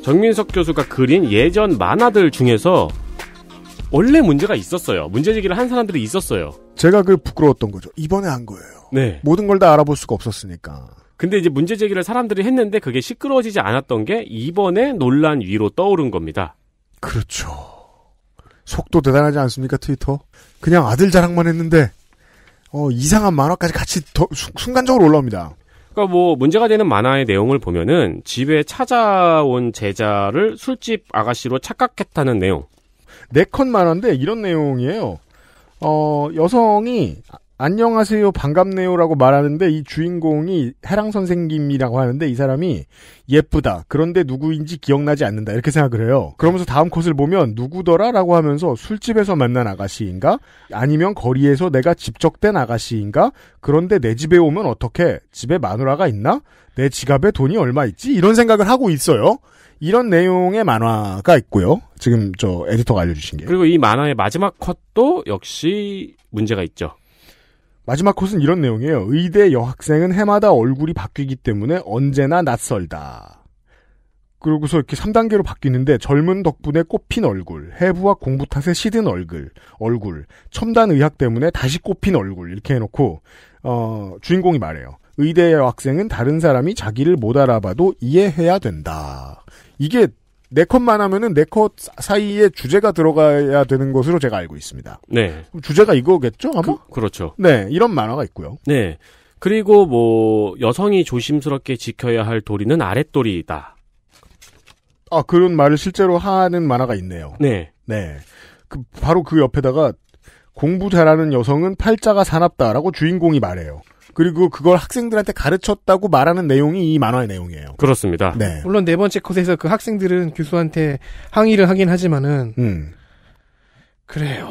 정민석 교수가 그린 예전 만화들 중에서 원래 문제가 있었어요. 문제 제기를 한 사람들이 있었어요. 제가 그 부끄러웠던 거죠. 이번에 한 거예요. 네. 모든 걸 다 알아볼 수가 없었으니까. 근데 이제 문제 제기를 사람들이 했는데 그게 시끄러워지지 않았던 게 이번에 논란 위로 떠오른 겁니다. 그렇죠. 속도 대단하지 않습니까, 트위터? 그냥 아들 자랑만 했는데, 어, 이상한 만화까지 같이 더, 순간적으로 올라옵니다. 그러니까 뭐 문제가 되는 만화의 내용을 보면은 집에 찾아온 제자를 술집 아가씨로 착각했다는 내용. 네 컷 만화인데 이런 내용이에요. 어, 여성이 안녕하세요, 반갑네요라고 말하는데 이 주인공이 해랑 선생님이라고 하는데 이 사람이 예쁘다. 그런데 누구인지 기억나지 않는다. 이렇게 생각을 해요. 그러면서 다음 컷을 보면 누구더라라고 하면서 술집에서 만난 아가씨인가? 아니면 거리에서 내가 집적된 아가씨인가? 그런데 내 집에 오면 어떻게? 집에 마누라가 있나? 내 지갑에 돈이 얼마 있지? 이런 생각을 하고 있어요. 이런 내용의 만화가 있고요. 지금 저 에디터가 알려주신 게. 그리고 이 만화의 마지막 컷도 역시 문제가 있죠. 마지막 코스는 이런 내용이에요. 의대 여학생은 해마다 얼굴이 바뀌기 때문에 언제나 낯설다. 그러고서 이렇게 3단계로 바뀌는데 젊은 덕분에 꽃핀 얼굴, 해부학 공부 탓에 시든 얼굴, 얼굴, 첨단 의학 때문에 다시 꽃핀 얼굴 이렇게 해놓고 어, 주인공이 말해요. 의대 여학생은 다른 사람이 자기를 못 알아봐도 이해해야 된다. 이게 네 컷만 하면은 네컷 사이에 주제가 들어가야 되는 것으로 제가 알고 있습니다. 네. 주제가 이거겠죠, 아마? 그, 그렇죠. 네, 이런 만화가 있고요. 네. 그리고 뭐 여성이 조심스럽게 지켜야 할 도리는 아랫도리이다. 아 그런 말을 실제로 하는 만화가 있네요. 네. 네. 그 바로 그 옆에다가 공부 잘하는 여성은 팔자가 사납다라고 주인공이 말해요. 그리고 그걸 학생들한테 가르쳤다고 말하는 내용이 이 만화의 내용이에요. 그렇습니다. 네. 물론 네 번째 컷에서 그 학생들은 교수한테 항의를 하긴 하지만은 음. 그래요.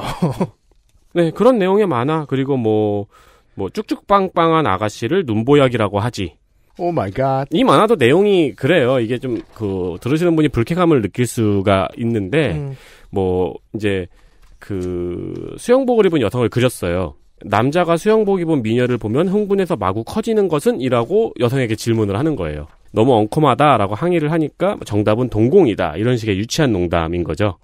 *laughs* 네, 그런 내용의 만화 그리고 뭐뭐 뭐 쭉쭉빵빵한 아가씨를 눈보약이라고 하지. 오 마이 갓. 이 만화도 내용이 그래요. 이게 좀 그 들으시는 분이 불쾌감을 느낄 수가 있는데 음. 뭐 이제 그 수영복을 입은 여성을 그렸어요. 남자가 수영복 입은 미녀를 보면 흥분해서 마구 커지는 것은? 이라고 여성에게 질문을 하는 거예요. 너무 엉컴하다라고 항의를 하니까 정답은 동공이다. 이런 식의 유치한 농담인 거죠.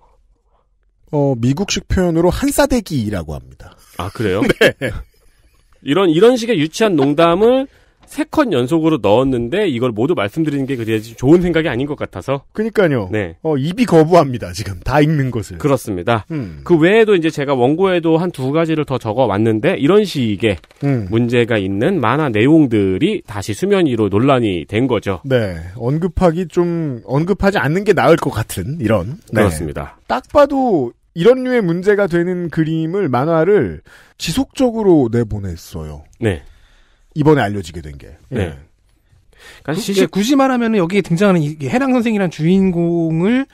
어, 미국식 표현으로 한사대기라고 합니다. 아, 그래요? *laughs* 네. 이런, 이런 식의 유치한 농담을 세컷 연속으로 넣었는데 이걸 모두 말씀드리는 게 그다지 좋은 생각이 아닌 것 같아서. 그니까요. 네. 어, 입이 거부합니다. 지금 다 읽는 것을. 그렇습니다. 음. 그 외에도 이제 제가 원고에도 한 두 가지를 더 적어 왔는데 이런 식의 음. 문제가 있는 만화 내용들이 다시 수면 위로 논란이 된 거죠. 네. 언급하기 좀 언급하지 않는 게 나을 것 같은 이런. 네. 그렇습니다. 딱 봐도 이런 류의 문제가 되는 그림을 만화를 지속적으로 내보냈어요. 네. 이번에 알려지게 된 게. 네. 네. 그러니까 굳이, 굳이 말하면 여기에 등장하는 이 해랑 선생이란 주인공을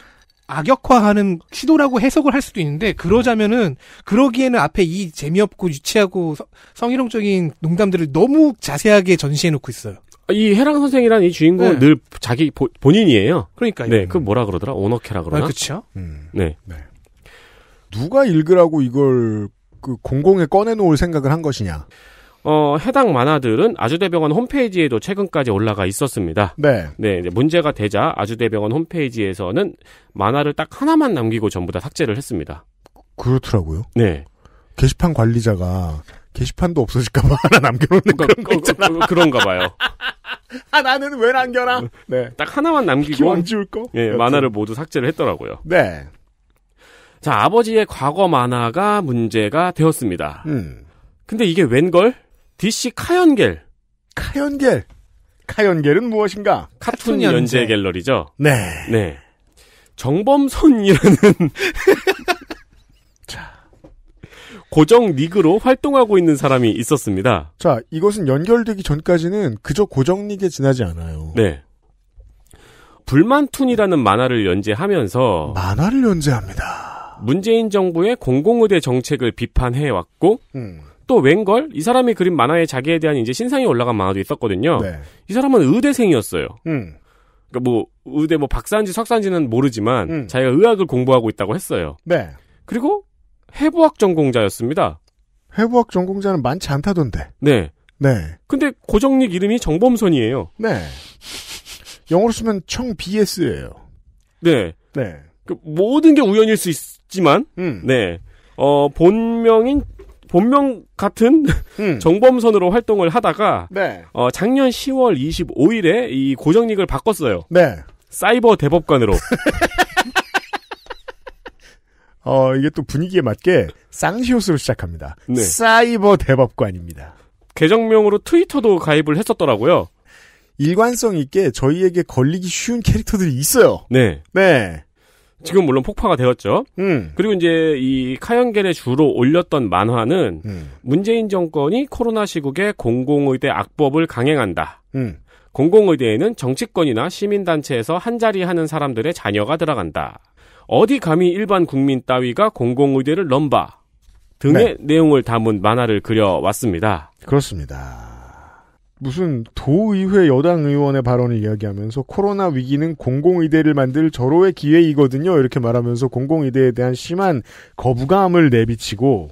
악역화하는 시도라고 해석을 할 수도 있는데 그러자면은 그러기에는 앞에 이 재미없고 유치하고 서, 성희롱적인 농담들을 너무 자세하게 전시해 놓고 있어요. 이 해랑 선생이란 이 주인공 네. 늘 자기 보, 본인이에요. 그러니까 네, 그 뭐라 그러더라? 오너케라 그러나? 아, 그렇죠. 음. 네. 네. 누가 읽으라고 이걸 그 공공에 꺼내놓을 생각을 한 것이냐? 어, 해당 만화들은 아주대병원 홈페이지에도 최근까지 올라가 있었습니다. 네. 네, 문제가 되자 아주대병원 홈페이지에서는 만화를 딱 하나만 남기고 전부 다 삭제를 했습니다. 그렇더라고요. 네. 게시판 관리자가 게시판도 없어질까봐 하나 남겨놓는 그러니까, 그런 그, 그, 그, 가 봐요. 아, 나는 왜 남겨라? 음. 네. 딱 하나만 남기고. 안 지울 거? 예, 네, 만화를 모두 삭제를 했더라고요. 네. 자, 아버지의 과거 만화가 문제가 되었습니다. 음. 근데 이게 웬걸? DC 카연겔. 카연겔. 카연겔은 무엇인가? 카툰, 카툰 연재. 연재 갤러리죠. 네. 네. 정범선이라는 *laughs* 자 고정 닉으로 활동하고 있는 사람이 있었습니다. 자, 이것은 연결되기 전까지는 그저 고정 닉에 지나지 않아요. 네. 불만툰이라는 만화를 연재하면서 만화를 연재합니다. 문재인 정부의 공공의대 정책을 비판해 왔고 음. 또 웬걸 이 사람이 그린 만화에 자기에 대한 이제 신상이 올라간 만화도 있었거든요. 네. 이 사람은 의대생이었어요. 음. 그러니까 뭐 의대 뭐 박사인지 석사인지는 모르지만 음. 자기가 의학을 공부하고 있다고 했어요. 네. 그리고 해부학 전공자였습니다. 해부학 전공자는 많지 않다던데. 네. 네. 근데 고정릭 이름이 정범선이에요. 네. 영어로 쓰면 청 BS예요. 네. 네. 그 모든 게 우연일 수 있지만, 음. 네. 어, 본명인 본명 같은 음. 정범선으로 활동을 하다가 네. 어, 작년 10월 25일에 이 고정닉을 바꿨어요. 네. 사이버 대법관으로. *laughs* 어, 이게 또 분위기에 맞게 쌍시옷으로 시작합니다. 네. 사이버 대법관입니다. 계정명으로 트위터도 가입을 했었더라고요. 일관성 있게 저희에게 걸리기 쉬운 캐릭터들이 있어요. 네. 네. 지금 물론 폭파가 되었죠. 음. 그리고 이제 이 카연겔에 주로 올렸던 만화는 음. 문재인 정권이 코로나 시국에 공공의대 악법을 강행한다. 음. 공공의대에는 정치권이나 시민단체에서 한자리 하는 사람들의 자녀가 들어간다. 어디 감히 일반 국민 따위가 공공의대를 넘봐 등의 네. 내용을 담은 만화를 그려왔습니다. 그렇습니다. 무슨 도의회 여당 의원의 발언을 이야기하면서 코로나 위기는 공공의대를 만들 절호의 기회이거든요. 이렇게 말하면서 공공의대에 대한 심한 거부감을 내비치고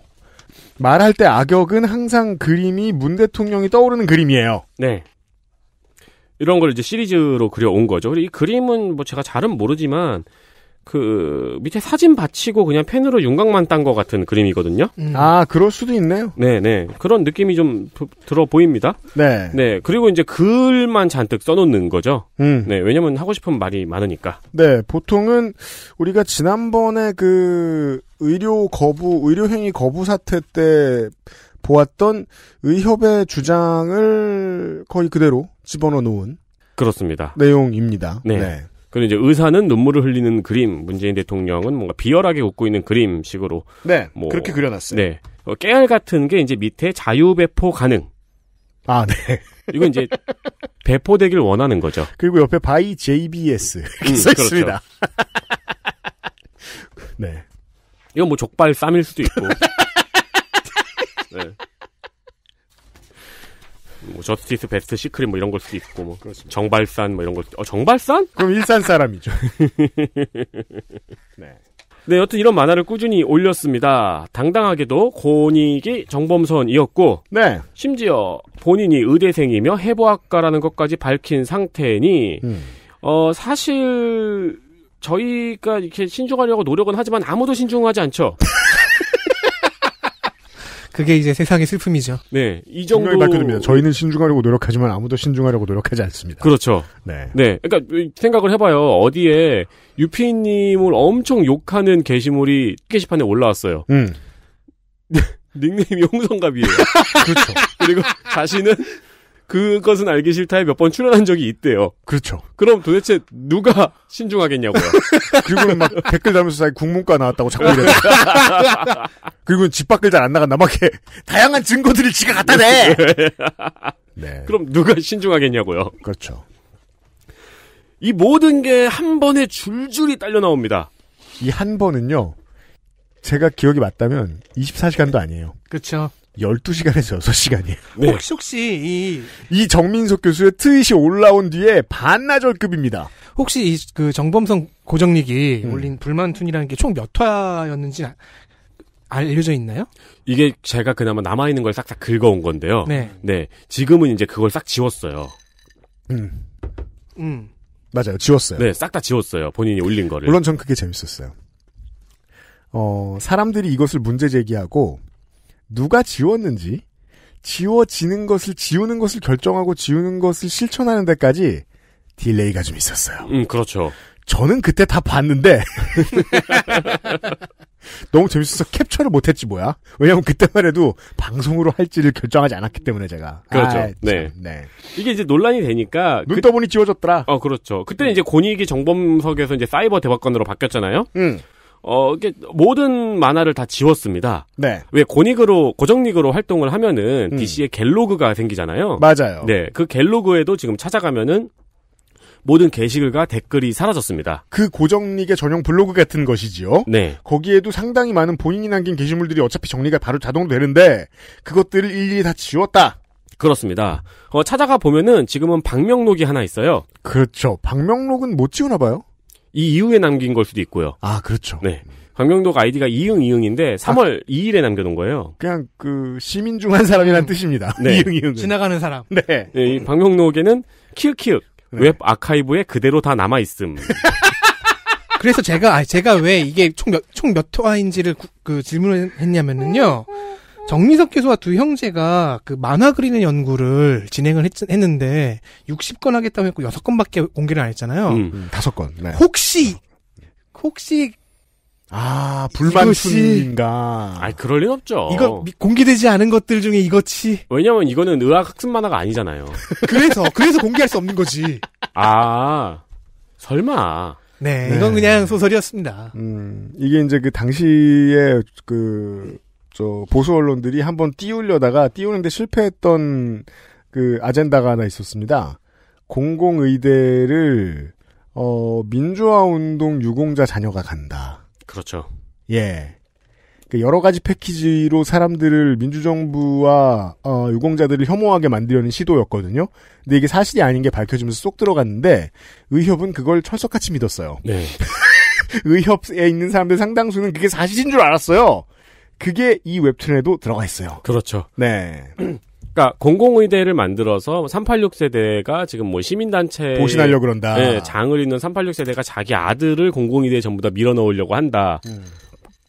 말할 때 악역은 항상 그림이 문 대통령이 떠오르는 그림이에요. 네. 이런 걸 이제 시리즈로 그려온 거죠. 이 그림은 뭐 제가 잘은 모르지만 그 밑에 사진 받치고 그냥 펜으로 윤곽만 딴 것 같은 그림이거든요. 음. 아 그럴 수도 있네요. 네네 네. 그런 느낌이 좀 들어 보입니다. 네. 네 그리고 이제 글만 잔뜩 써놓는 거죠. 음. 네 왜냐면 하고 싶은 말이 많으니까. 네 보통은 우리가 지난번에 그 의료 거부 의료 행위 거부 사태 때 보았던 의협의 주장을 거의 그대로 집어넣어 놓은 그렇습니다. 내용입니다. 네. 네. 그리고 이제 의사는 눈물을 흘리는 그림, 문재인 대통령은 뭔가 비열하게 웃고 있는 그림식으로. 네. 뭐, 그렇게 그려놨어요. 네. 어, 깨알 같은 게 이제 밑에 자유 배포 가능. 아, 네. *laughs* 이건 이제 배포되길 원하는 거죠. 그리고 옆에 바이 JBS 음, *laughs* 써습니다 그렇죠. *laughs* 네. 이건 뭐 족발 쌈일 수도 있고. 네. 뭐 저스티스 베스트 시크릿 뭐 이런 걸 수도 있고 뭐 그렇습니다. 정발산 뭐 이런 걸 어 정발산? 그럼 일산 사람이죠. *laughs* 네. 네, 여튼 이런 만화를 꾸준히 올렸습니다. 당당하게도 고닉이 정범선이었고, 네. 심지어 본인이 의대생이며 해부학과라는 것까지 밝힌 상태니, 음. 어, 사실, 저희가 이렇게 신중하려고 노력은 하지만 아무도 신중하지 않죠. *laughs* 그게 이제 세상의 슬픔이죠. 네, 이 정도 밝혀듭니다. 저희는 신중하려고 노력하지만 아무도 신중하려고 노력하지 않습니다. 그렇죠. 네, 네, 그러니까 생각을 해봐요. 어디에 유피님을 엄청 욕하는 게시물이 게시판에 올라왔어요. 음. *laughs* 닉네임이 홍성갑이에요. *laughs* 그렇죠. 그리고 자신은 그것은 알기 싫다에 몇 번 출연한 적이 있대요. 그렇죠. 그럼 도대체 누가 신중하겠냐고요. *laughs* 그리고는 막 댓글 달면서 국문과 나왔다고 자꾸 이래. *laughs* 그리고는 집 밖을 잘 안 나간다. 막 이렇게 다양한 증거들이 지가 갖다 대. *laughs* 네. 그럼 누가 신중하겠냐고요. 그렇죠. 이 모든 게 한 번에 줄줄이 딸려 나옵니다. 이 한 번은요. 제가 기억이 맞다면 24시간도 아니에요. 그렇죠. 12시간에서 6시간이에요. *laughs* 네. 혹시 혹시 이, 이 정민석 교수의 트윗이 올라온 뒤에 반나절급입니다. 혹시 이그 정범성 고정리기 음. 올린 불만툰이라는 게 총 몇 화였는지 알려져 있나요? 이게 제가 그나마 남아 있는 걸 싹싹 긁어온 건데요. 네. 네. 지금은 이제 그걸 싹 지웠어요. 음. 음. 맞아요. 지웠어요. 네, 싹 다 지웠어요. 본인이 올린 거를. 물론 전 그게 재밌었어요. 어, 사람들이 이것을 문제 제기하고 누가 지웠는지 지워지는 것을 지우는 것을 결정하고 지우는 것을 실천하는 데까지 딜레이가 좀 있었어요. 음, 그렇죠. 저는 그때 다 봤는데 *laughs* 너무 재밌어서 캡처를 못했지 뭐야. 왜냐하면 그때만 해도 방송으로 할지를 결정하지 않았기 때문에 제가. 그렇죠. 아, 네. 네. 이게 이제 논란이 되니까 그 눈 떠보니 그... 지워졌더라. 어, 그렇죠. 그때는 이제 음. 권익이 정범석에서 이제 사이버 대법관으로 바뀌었잖아요. 음. 어, 이게 모든 만화를 다 지웠습니다. 네. 왜 고닉으로, 고정닉으로 활동을 하면은 음. DC의 갤로그가 생기잖아요. 맞아요. 네. 그 갤로그에도 지금 찾아가면은 모든 게시글과 댓글이 사라졌습니다. 그 고정닉의 전용 블로그 같은 것이지요. 네. 거기에도 상당히 많은 본인이 남긴 게시물들이 어차피 정리가 바로 자동 되는데 그것들을 일일이 다 지웠다. 그렇습니다. 어, 찾아가 보면은 지금은 방명록이 하나 있어요. 그렇죠. 방명록은 못 지우나 봐요. 이 이후에 남긴 걸 수도 있고요. 아, 그렇죠. 네. 강명록 아이디가 이응 이응인데 3월 아, 2일에 남겨놓은 거예요. 그냥 그 시민 중 한 사람이란 뜻입니다. 네. *laughs* 이응 이응 지나가는 사람. 네. 네이박경록에는 키읔키읔웹 네. 아카이브에 그대로 다 남아 있음. *laughs* 그래서 제가 제가 왜 이게 총 몇총몇 화인지를 그 질문을 했냐면은요. 정민석 교수와 두 형제가 그 만화 그리는 연구를 진행을 했, 는데 60건 하겠다고 했고 6건밖에 공개를 안 했잖아요. 음, 5건. 음, 네. 혹시 네. 혹시 아 불만춘인가? 아 그럴 리는 없죠. 이거 공개되지 않은 것들 중에 이것이 왜냐면 이거는 의학 학습 만화가 아니잖아요. *laughs* 그래서 그래서 공개할 수 없는 거지. 아 설마. 네, 네. 이건 그냥 소설이었습니다. 음 이게 이제 그 당시에 그저 보수 언론들이 한번 띄우려다가 띄우는데 실패했던 그 아젠다가 하나 있었습니다. 공공의대를 어 민주화 운동 유공자 자녀가 간다. 그렇죠. 예. 그 여러 가지 패키지로 사람들을 민주정부와 어, 유공자들을 혐오하게 만들려는 시도였거든요. 근데 이게 사실이 아닌 게 밝혀지면서 쏙 들어갔는데 의협은 그걸 철석같이 믿었어요. 네. *laughs* 의협에 있는 사람들 상당수는 그게 사실인 줄 알았어요. 그게 이 웹툰에도 들어가 있어요. 그렇죠. 네. 그니까 공공의대를 만들어서 386 세대가 지금 뭐 시민단체 보신하려 그런다. 네, 장을 잇는 386 세대가 자기 아들을 공공의대에 전부 다 밀어넣으려고 한다. 음.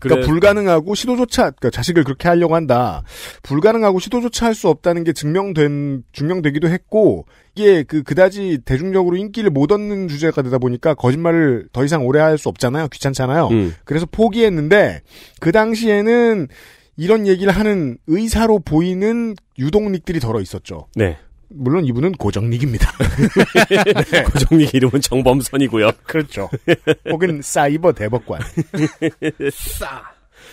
그러니까 불가능하고 시도조차 그러니까 자식을 그렇게 하려고 한다. 불가능하고 시도조차 할 수 없다는 게 증명된 증명되기도 했고 이게 그 그다지 대중적으로 인기를 못 얻는 주제가 되다 보니까 거짓말을 더 이상 오래 할 수 없잖아요. 귀찮잖아요. 음. 그래서 포기했는데 그 당시에는 이런 얘기를 하는 의사로 보이는 유동닉들이 덜어 있었죠. 네. 물론 이분은 고정닉입니다. *laughs* 네. 고정닉 이름은 정범선이고요. 그렇죠. 혹은 사이버 대법관. *laughs* 싸.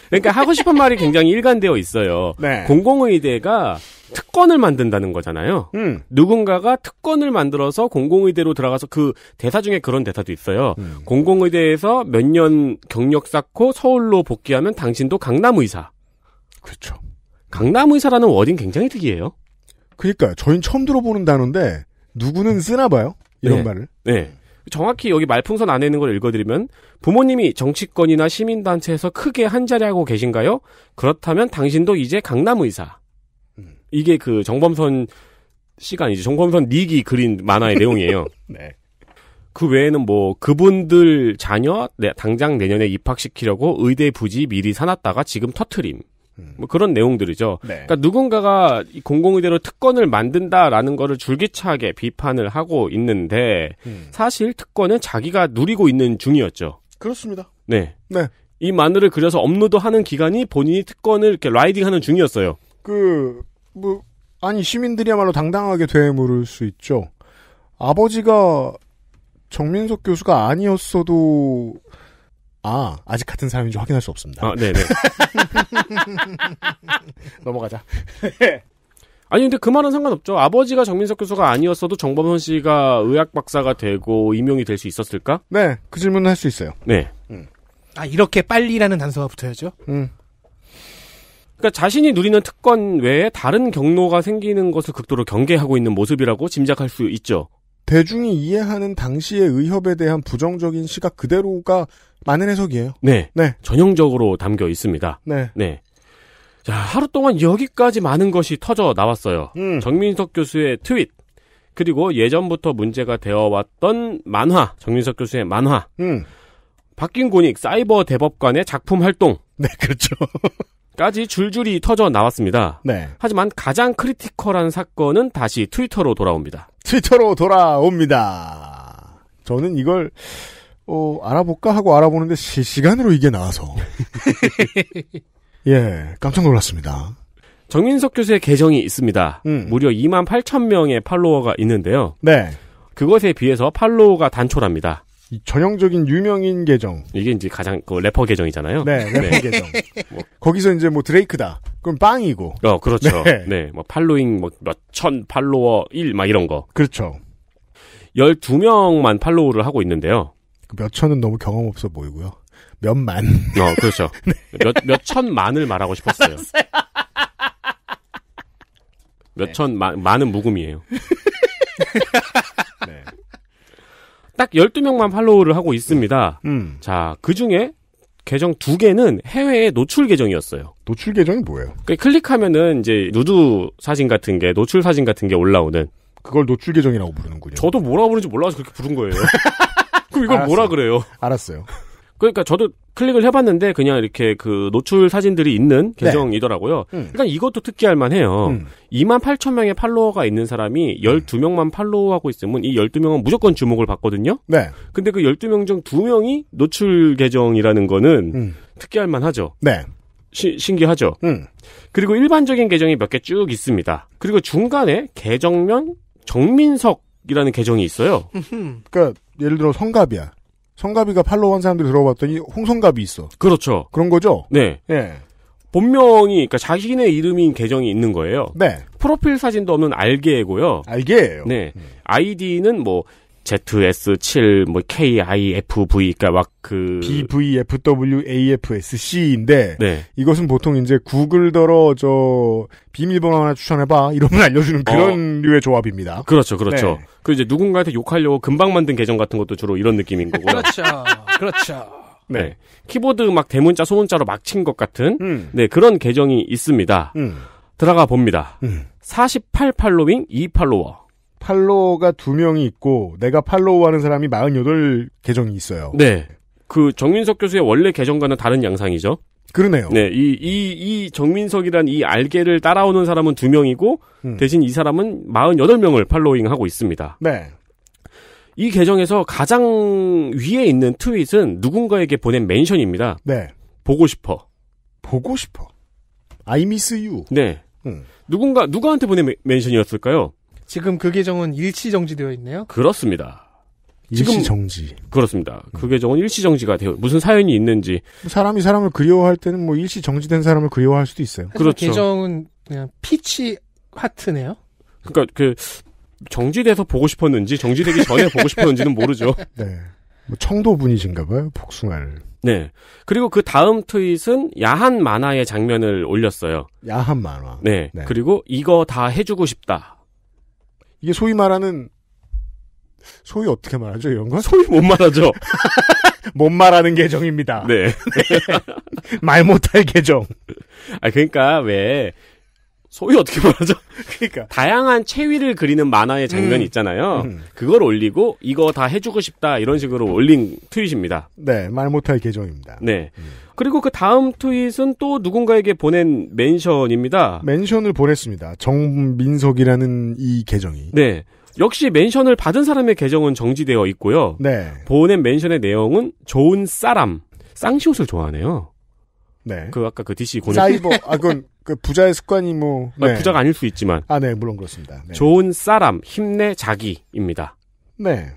그러니까 하고 싶은 말이 굉장히 일관되어 있어요. 네. 공공의대가 특권을 만든다는 거잖아요. 음. 누군가가 특권을 만들어서 공공의대로 들어가서 그 대사 중에 그런 대사도 있어요. 음. 공공의대에서 몇 년 경력 쌓고 서울로 복귀하면 당신도 강남의사. 그렇죠. 강남의사라는 워딩 굉장히 특이해요. 그니까 저희는 처음 들어보는 단어인데 누구는 음. 쓰나 봐요. 이런 네. 말을. 네. 정확히 여기 말풍선 안에 있는 걸 읽어드리면 부모님이 정치권이나 시민단체에서 크게 한자리하고 계신가요? 그렇다면 당신도 이제 강남의사. 음. 이게 그 정범선 시간 이니지 정범선 닉이 그린 만화의 *laughs* 내용이에요. 네. 그 외에는 뭐 그분들 자녀 네, 당장 내년에 입학시키려고 의대 부지 미리 사놨다가 지금 터트림. 뭐 그런 내용들이죠. 네. 그러니까 누군가가 공공의대로 특권을 만든다라는 거를 줄기차게 비판을 하고 있는데 음. 사실 특권은 자기가 누리고 있는 중이었죠. 그렇습니다. 네. 네. 이 마늘을 그려서 업로드하는 기간이 본인이 특권을 이렇게 라이딩하는 중이었어요. 그 뭐 아니 시민들이야말로 당당하게 되물을 수 있죠. 아버지가 정민석 교수가 아니었어도 아, 아직 같은 사람인지 확인할 수 없습니다. 아, 네네. 네. *laughs* 넘어가자. *laughs* 아니, 근데 그 말은 상관없죠. 아버지가 정민석 교수가 아니었어도 정범선 씨가 의학박사가 되고 임용이 될 수 있었을까? 네, 그질문을할 수 있어요. 네. 음. 아, 이렇게 빨리라는 단서가 붙어야죠? 음. 그러니까 자신이 누리는 특권 외에 다른 경로가 생기는 것을 극도로 경계하고 있는 모습이라고 짐작할 수 있죠. 대중이 이해하는 당시의 의협에 대한 부정적인 시각 그대로가 많은 해석이에요. 네. 네. 전형적으로 담겨 있습니다. 네. 네. 자, 하루 동안 여기까지 많은 것이 터져 나왔어요. 음. 정민석 교수의 트윗. 그리고 예전부터 문제가 되어왔던 만화, 정민석 교수의 만화. 음. 바뀐 고닉 사이버 대법관의 작품 활동. 네, 그렇죠. *laughs* 까지 줄줄이 터져 나왔습니다. 네. 하지만 가장 크리티컬한 사건은 다시 트위터로 돌아옵니다. 트위터로 돌아옵니다. 저는 이걸 어, 알아볼까 하고 알아보는데 실시간으로 이게 나와서. *laughs* 예, 깜짝 놀랐습니다. 정윤석 교수의 계정이 있습니다. 음. 무려 2만 8천 명의 팔로워가 있는데요. 네. 그것에 비해서 팔로워가 단촐합니다. 전형적인 유명인 계정. 이게 이제 가장 그 래퍼 계정이잖아요. 네, 래퍼 네. 계정. *laughs* 뭐. 거기서 이제 뭐 드레이크다. 그럼 빵이고. 어, 그렇죠. 네. 네뭐 팔로잉 뭐몇 천 팔로워 1 막 이런 거. 그렇죠. 12명만 팔로우를 하고 있는데요. 그 몇 천은 너무 경험 없어 보이고요. 몇 만. 어, 그렇죠. *laughs* 네. 몇, 몇 천만을 말하고 싶었어요. *laughs* 몇 천, 만, 많은 무금이에요. *laughs* 네. 딱 12명만 팔로우를 하고 있습니다. 음. 자, 그 중에 계정 두 개는 해외에 노출 계정이었어요. 노출 계정이 뭐예요? 그 클릭하면은 이제 누드 사진 같은 게, 노출 사진 같은 게 올라오는. 그걸 노출 계정이라고 부르는군요. 저도 뭐라고 부르는지 몰라서 그렇게 부른 거예요. 그럼 이걸 알았어요. 뭐라 그래요? 알았어요. 그러니까 저도 클릭을 해봤는데 그냥 이렇게 그 노출 사진들이 있는 네. 계정이더라고요. 네. 음. 일단 그러니까 이것도 특기할 만해요. 음. 2만 8천 명의 팔로워가 있는 사람이 12명만 음. 팔로워하고 있으면 이 12명은 무조건 주목을 받거든요. 네. 근데 그 12명 중 2명이 노출 계정이라는 거는 음. 특기할 만하죠. 네. 시, 신기하죠. 음. 그리고 일반적인 계정이 몇 개 쭉 있습니다. 그리고 중간에 계정면 정민석 이라는 계정이 있어요. 그 예를 들어 성갑이야. 성갑이가 팔로우 한 사람들이 들어봤더니 홍성갑이 있어. 그렇죠. 그런 거죠? 네. 예. 본명이 그러니까 자신의 이름인 계정이 있는 거예요. 네. 프로필 사진도 없는 알게고요. 알게예요. 네. 음. 아이디는 뭐 ZS7, 뭐 KIFV, 그러니까 막그 BVFWAFSC인데 네. 이것은 보통 이제 구글더러 저 비밀번호 하나 추천해봐 이러면 알려주는 그런 어. 류의 조합입니다. 그렇죠, 그렇죠. 네. 그 이제 누군가한테 욕하려고 금방 만든 계정 같은 것도 주로 이런 느낌인 거고. 그렇죠, 그렇죠. 네. 네. 키보드 막 대문자 소문자로 막 친 것 같은 음. 네 그런 계정이 있습니다. 음. 들어가 봅니다. 음. 48 팔로잉 2 팔로워. 팔로워가 두명이 있고 내가 팔로우하는 사람이 48 계정이 있어요. 네. 그 정민석 교수의 원래 계정과는 다른 양상이죠. 그러네요. 네, 이, 이, 이 정민석이란 이 알게를 따라오는 사람은 두 명이고, 음. 대신 이 사람은 48명을 팔로잉하고 있습니다. 네. 이 계정에서 가장 위에 있는 트윗은 누군가에게 보낸 멘션입니다. 네. 보고 싶어. 보고 싶어. I miss you. 네. 음. 누군가, 누구한테 보낸 멘션이었을까요? 지금 그 계정은 일시 정지되어 있네요. 그렇습니다. 일시 정지. 그렇습니다. 그 음. 계정은 일시 정지가 되어 무슨 사연이 있는지 사람이 사람을 그리워할 때는 뭐 일시 정지된 사람을 그리워할 수도 있어요. 그렇죠. 계정은 그냥 피치 하트네요. 그러니까 그 정지돼서 보고 싶었는지 정지되기 전에 보고 싶었는지는 모르죠. *laughs* 네. 뭐 청도 분이신가 봐요. 복숭아를. 네. 그리고 그 다음 트윗은 야한 만화의 장면을 올렸어요. 야한 만화. 네. 네. 그리고 이거 다 해주고 싶다. 이게 소위 말하는 소위 어떻게 말하죠 이런 건? 소위 못 말하죠. *laughs* 못 말하는 계정입니다. 네. *laughs* 말 못할 계정. 아 그러니까 왜 소위 어떻게 *laughs* 말하죠? 그러니까 다양한 체위를 그리는 만화의 장면이 음. 있잖아요. 음. 그걸 올리고 이거 다 해주고 싶다 이런 식으로 올린 트윗입니다. 네, 말 못할 계정입니다. 네. 음. 그리고 그 다음 트윗은 또 누군가에게 보낸 멘션입니다. 멘션을 보냈습니다. 정민석이라는 이 계정이. 네. 역시 멘션을 받은 사람의 계정은 정지되어 있고요. 네. 보낸 멘션의 내용은 좋은 사람 쌍시옷을 좋아하네요. 네. 그 아까 그 DC 고녀 사이버 아 그건 그 부자의 습관이 뭐 아, 네. 부자가 아닐 수 있지만 아네 물론 그렇습니다. 네. 좋은 사람 힘내 자기입니다. 네.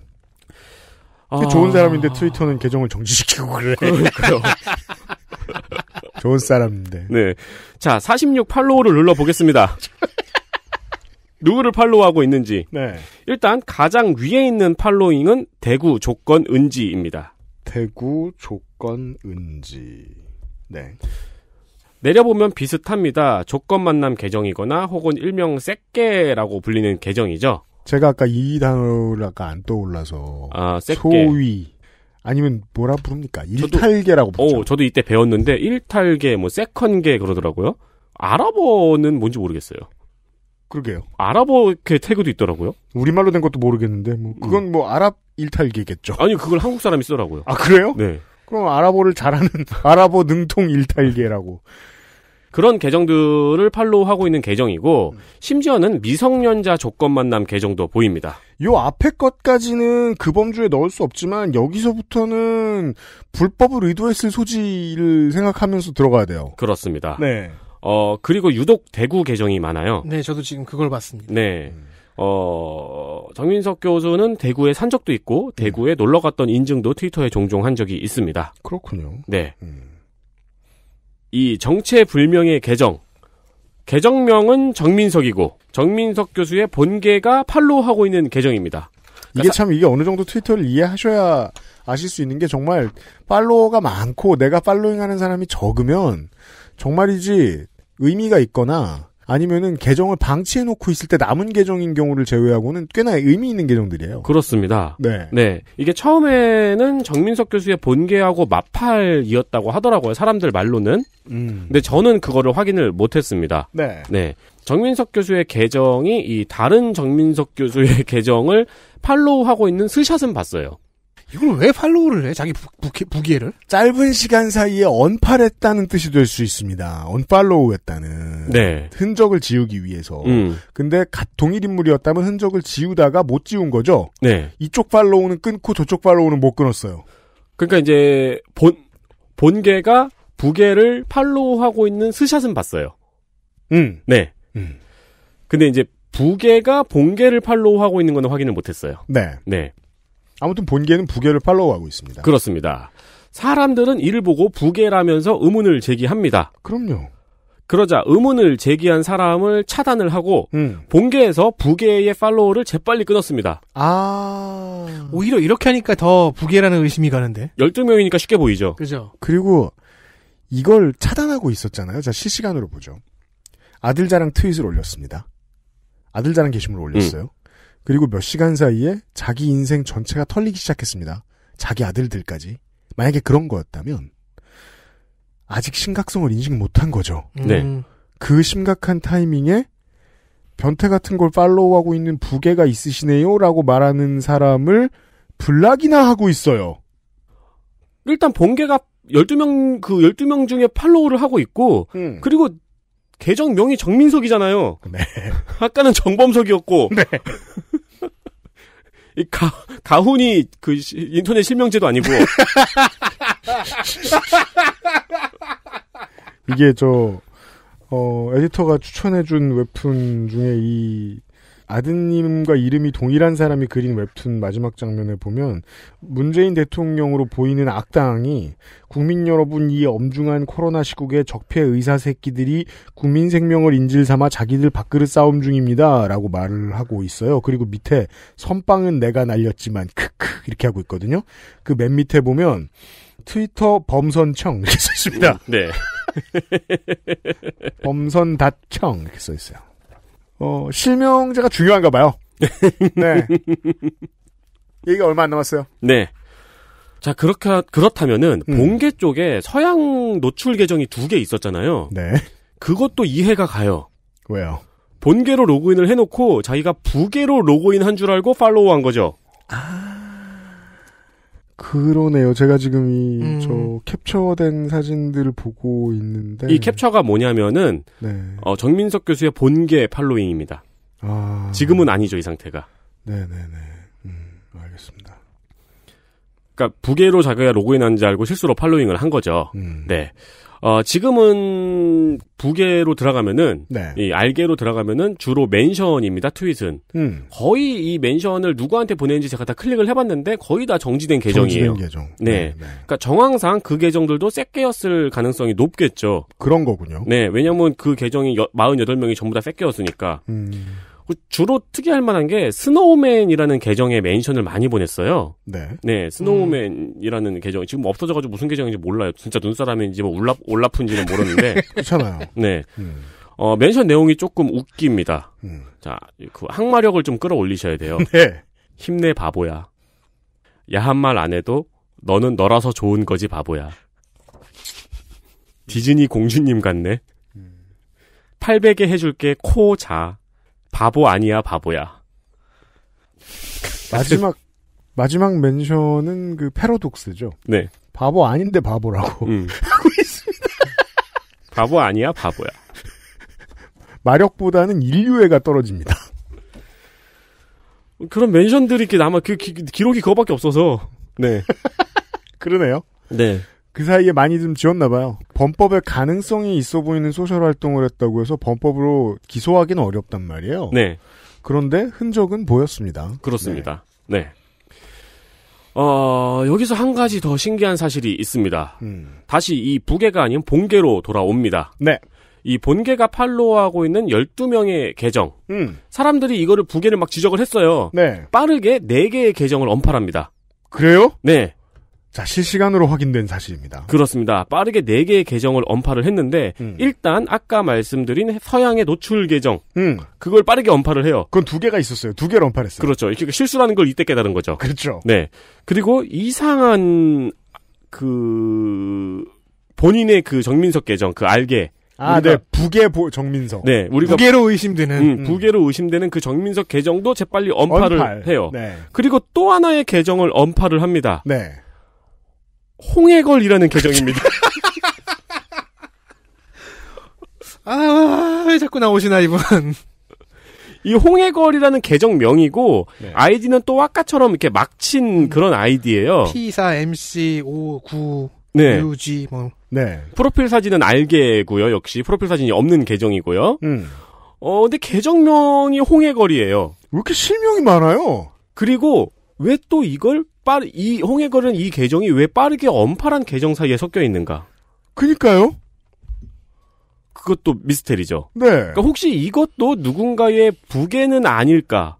아... 좋은 사람인데 트위터는 계정을 정지시키고 그래. 그러니까요. *laughs* 좋은 사람인데. 네. 자, 46 팔로우를 눌러보겠습니다. 누구를 팔로우하고 있는지. 네. 일단 가장 위에 있는 팔로잉은 대구 조건 은지입니다. 대구 조건 은지. 네. 내려보면 비슷합니다. 조건 만남 계정이거나 혹은 일명 새끼라고 불리는 계정이죠. 제가 아까 이 단어를 아까 안 떠올라서 아, 새 소위 아니면 뭐라 부릅니까? 일탈계라고 부르죠. 어, 저도 이때 배웠는데 일탈계, 뭐 세컨계 그러더라고요. 아랍어는 뭔지 모르겠어요. 그러게요. 아랍어 이 그 태그도 있더라고요. 우리말로 된 것도 모르겠는데 뭐 음. 그건 음. 뭐 아랍 일탈계겠죠. 아니 그걸 한국 사람이 쓰더라고요. 아 그래요? 네. 그럼 아랍어를 잘하는 *laughs* 아랍어 능통 일탈계라고 그런 계정들을 팔로우하고 있는 계정이고 음. 심지어는 미성년자 조건 만남 계정도 보입니다. 요 앞에 것까지는 그 범주에 넣을 수 없지만 여기서부터는 불법을 의도했을 소지를 생각하면서 들어가야 돼요. 그렇습니다. 네. 어 그리고 유독 대구 계정이 많아요. 네, 저도 지금 그걸 봤습니다. 네. 음. 어, 정윤석 교수는 대구에 산 적도 있고, 대구에 음. 놀러 갔던 인증도 트위터에 종종 한 적이 있습니다. 그렇군요. 네. 음. 이 정체불명의 계정 계정명은 정민석이고 정민석 교수의 본계가 팔로우하고 있는 계정입니다. 그러니까 이게 참 이게 어느 정도 트위터를 이해하셔야 아실 수 있는 게 정말 팔로워가 많고 내가 팔로잉하는 사람이 적으면 정말이지 의미가 있거나 아니면은 계정을 방치해 놓고 있을 때 남은 계정인 경우를 제외하고는 꽤나 의미 있는 계정들이에요. 그렇습니다. 네. 네. 이게 처음에는 정민석 교수의 본계하고 마팔이었다고 하더라고요. 사람들 말로는. 음. 근데 저는 그거를 확인을 못 했습니다. 네. 네. 정민석 교수의 계정이 이 다른 정민석 교수의 *laughs* 계정을 팔로우하고 있는 스샷은 봤어요. 이걸 왜 팔로우를 해? 자기 부, 부, 기를 짧은 시간 사이에 언팔했다는 뜻이 될 수 있습니다. 언팔로우했다는 네. 흔적을 지우기 위해서. 음. 근데 동일 인물이었다면 흔적을 지우다가 못 지운 거죠. 네. 이쪽 팔로우는 끊고 저쪽 팔로우는 못 끊었어요. 그러니까 이제 본 본계가 부계를 팔로우하고 있는 스샷은 봤어요. 음. 네. 음. 근데 이제 부계가 본계를 팔로우하고 있는 거는 확인을 못했어요. 네. 네. 아무튼 본계는 부계를 팔로우하고 있습니다. 그렇습니다. 사람들은 이를 보고 부계라면서 의문을 제기합니다. 그럼요. 그러자 의문을 제기한 사람을 차단을 하고 음. 본계에서 부계의 팔로우를 재빨리 끊었습니다. 아 오히려 이렇게 하니까 더 부계라는 의심이 가는데 12명이니까 쉽게 보이죠. 그죠. 그리고 이걸 차단하고 있었잖아요. 자 실시간으로 보죠. 아들자랑 트윗을 올렸습니다. 아들자랑 게시물을 올렸어요. 음. 그리고 몇 시간 사이에 자기 인생 전체가 털리기 시작했습니다. 자기 아들들까지. 만약에 그런 거였다면 아직 심각성을 인식 못한 거죠. 음. 네. 그 심각한 타이밍에 변태 같은 걸 팔로우하고 있는 부계가 있으시네요라고 말하는 사람을 블락이나 하고 있어요. 일단 번계가 12명 그 12명 중에 팔로우를 하고 있고 음. 그리고 대정명이 정민석이잖아요. 네. 아까는 정범석이었고. 네. *laughs* 이 가, 가훈이 그 인터넷 실명제도 아니고. *laughs* 이게 저, 어, 에디터가 추천해준 웹툰 중에 이 아드님과 이름이 동일한 사람이 그린 웹툰 마지막 장면을 보면 문재인 대통령으로 보이는 악당이 국민 여러분 이 엄중한 코로나 시국에 적폐 의사 새끼들이 국민 생명을 인질 삼아 자기들 밥그릇 싸움 중입니다. 라고 말을 하고 있어요. 그리고 밑에 선빵은 내가 날렸지만 크크 이렇게 하고 있거든요. 그 맨 밑에 보면 트위터 범선청 이렇게 써있습니다. 네. *laughs* 범선 닷청 이렇게 써있어요. 어, 실명제가 중요한가 봐요. *laughs* 네. 얘기가 얼마 안 남았어요. 네. 자, 그렇게, 그렇다면은, 음. 봉계 쪽에 서양 노출 계정이 두 개 있었잖아요. 네. 그것도 이해가 가요. 왜요? 본계로 로그인을 해놓고 자기가 부계로 로그인 한 줄 알고 팔로우 한 거죠. 아. 그러네요. 제가 지금 이저 음. 캡처된 사진들을 보고 있는데 이 캡처가 뭐냐면은 네. 어, 정민석 교수의 본계 팔로잉입니다. 아. 지금은 아니죠 이 상태가. 네네네. 음, 알겠습니다. 그러니까 부계로 자기가 로그인한 줄 알고 실수로 팔로잉을 한 거죠. 음. 네. 어, 지금은 부계로 들어가면은 네. 이 알게로 들어가면은 주로 맨션입니다. 트윗은 음. 거의 이 맨션을 누구한테 보내는지 제가 다 클릭을 해봤는데 거의 다 정지된 계정이에요. 정지된 계정. 네. 네, 네. 그러니까 정황상 그 계정들도 새끼였을 가능성이 높겠죠. 그런 거군요. 네, 왜냐면 그 계정이 여, 48명이 전부 다 새끼였으니까. 음. 그 주로 특이할 만한 게 스노우맨이라는 계정에 멘션을 많이 보냈어요. 네. 네, 스노우맨이라는 음. 계정 지금 없어져가지고 무슨 계정인지 몰라요. 진짜 눈사람인지 뭐 올라 올라푼지는 모르는데. *laughs* 그렇잖아요. 네. 음. 어, 멘션 내용이 조금 웃깁니다. 음. 자, 그 항마력을 좀 끌어올리셔야 돼요. *laughs* 네. 힘내 바보야. 야한 말 안 해도 너는 너라서 좋은 거지 바보야. 디즈니 공주님 같네. 800에 음. 해줄게 코자. 바보 아니야 바보야. *laughs* 마지막 마지막 멘션은 그 패러독스죠. 네. 바보 아닌데 바보라고 음. *laughs* 하고 있습니다. 바보 아니야 바보야. *laughs* 마력보다는 인류애가 떨어집니다. 그런 멘션들이 이렇게 남아 그 기, 록이 그거밖에 없어서 네. 그러네요. 네. 그 사이에 많이 좀 지었나 봐요. 범법의 가능성이 있어 보이는 소셜 활동을 했다고 해서 범법으로 기소하기는 어렵단 말이에요. 네. 그런데 흔적은 보였습니다. 그렇습니다. 네. 네. 어, 여기서 한 가지 더 신기한 사실이 있습니다. 음. 다시 이 부계가 아닌 본계로 돌아옵니다. 네. 이 본계가 팔로우하고 있는 12명의 계정. 음. 사람들이 이거를 부계를 막 지적을 했어요. 네. 빠르게 4개의 계정을 언팔합니다. 그래요? 네. 자, 실시간으로 확인된 사실입니다. 그렇습니다. 빠르게 네개의 계정을 언파를 했는데, 음. 일단 아까 말씀드린 서양의 노출 계정, 음. 그걸 빠르게 언파를 해요. 그건 두 개가 있었어요. 두 개를 언파 했어요. 그렇죠. 그러니 실수라는 걸 이때 깨달은 거죠. 그렇죠. 네. 그리고 이상한, 그, 본인의 그 정민석 계정, 그 알게, 아, 네. 북의 정민석. 네, 우리가 북로 의심되는 음, 음. 북로 의심되는 그 정민석 계정도 재빨리 언파를 언팔. 해요. 네. 그리고 또 하나의 계정을 언파를 합니다. 네. 홍해걸이라는 계정입니다. *laughs* 아, 왜 자꾸 나오시나, 이분. 이 홍해걸이라는 계정명이고, 네. 아이디는 또 아까처럼 이렇게 막친 음. 그런 아이디예요 p 4 MC, 5, 9, 네. UG, 뭐. 네. 프로필 사진은 알게고요, 역시. 프로필 사진이 없는 계정이고요. 음. 어, 근데 계정명이 홍해걸이에요. 왜 이렇게 실명이 많아요? 그리고, 왜 또 이걸 빠르 이 홍해걸은 이 계정이 왜 빠르게 엄파란 계정 사이에 섞여 있는가? 그니까요. 그것도 미스테리죠. 네. 그러니까 혹시 이것도 누군가의 부계는 아닐까?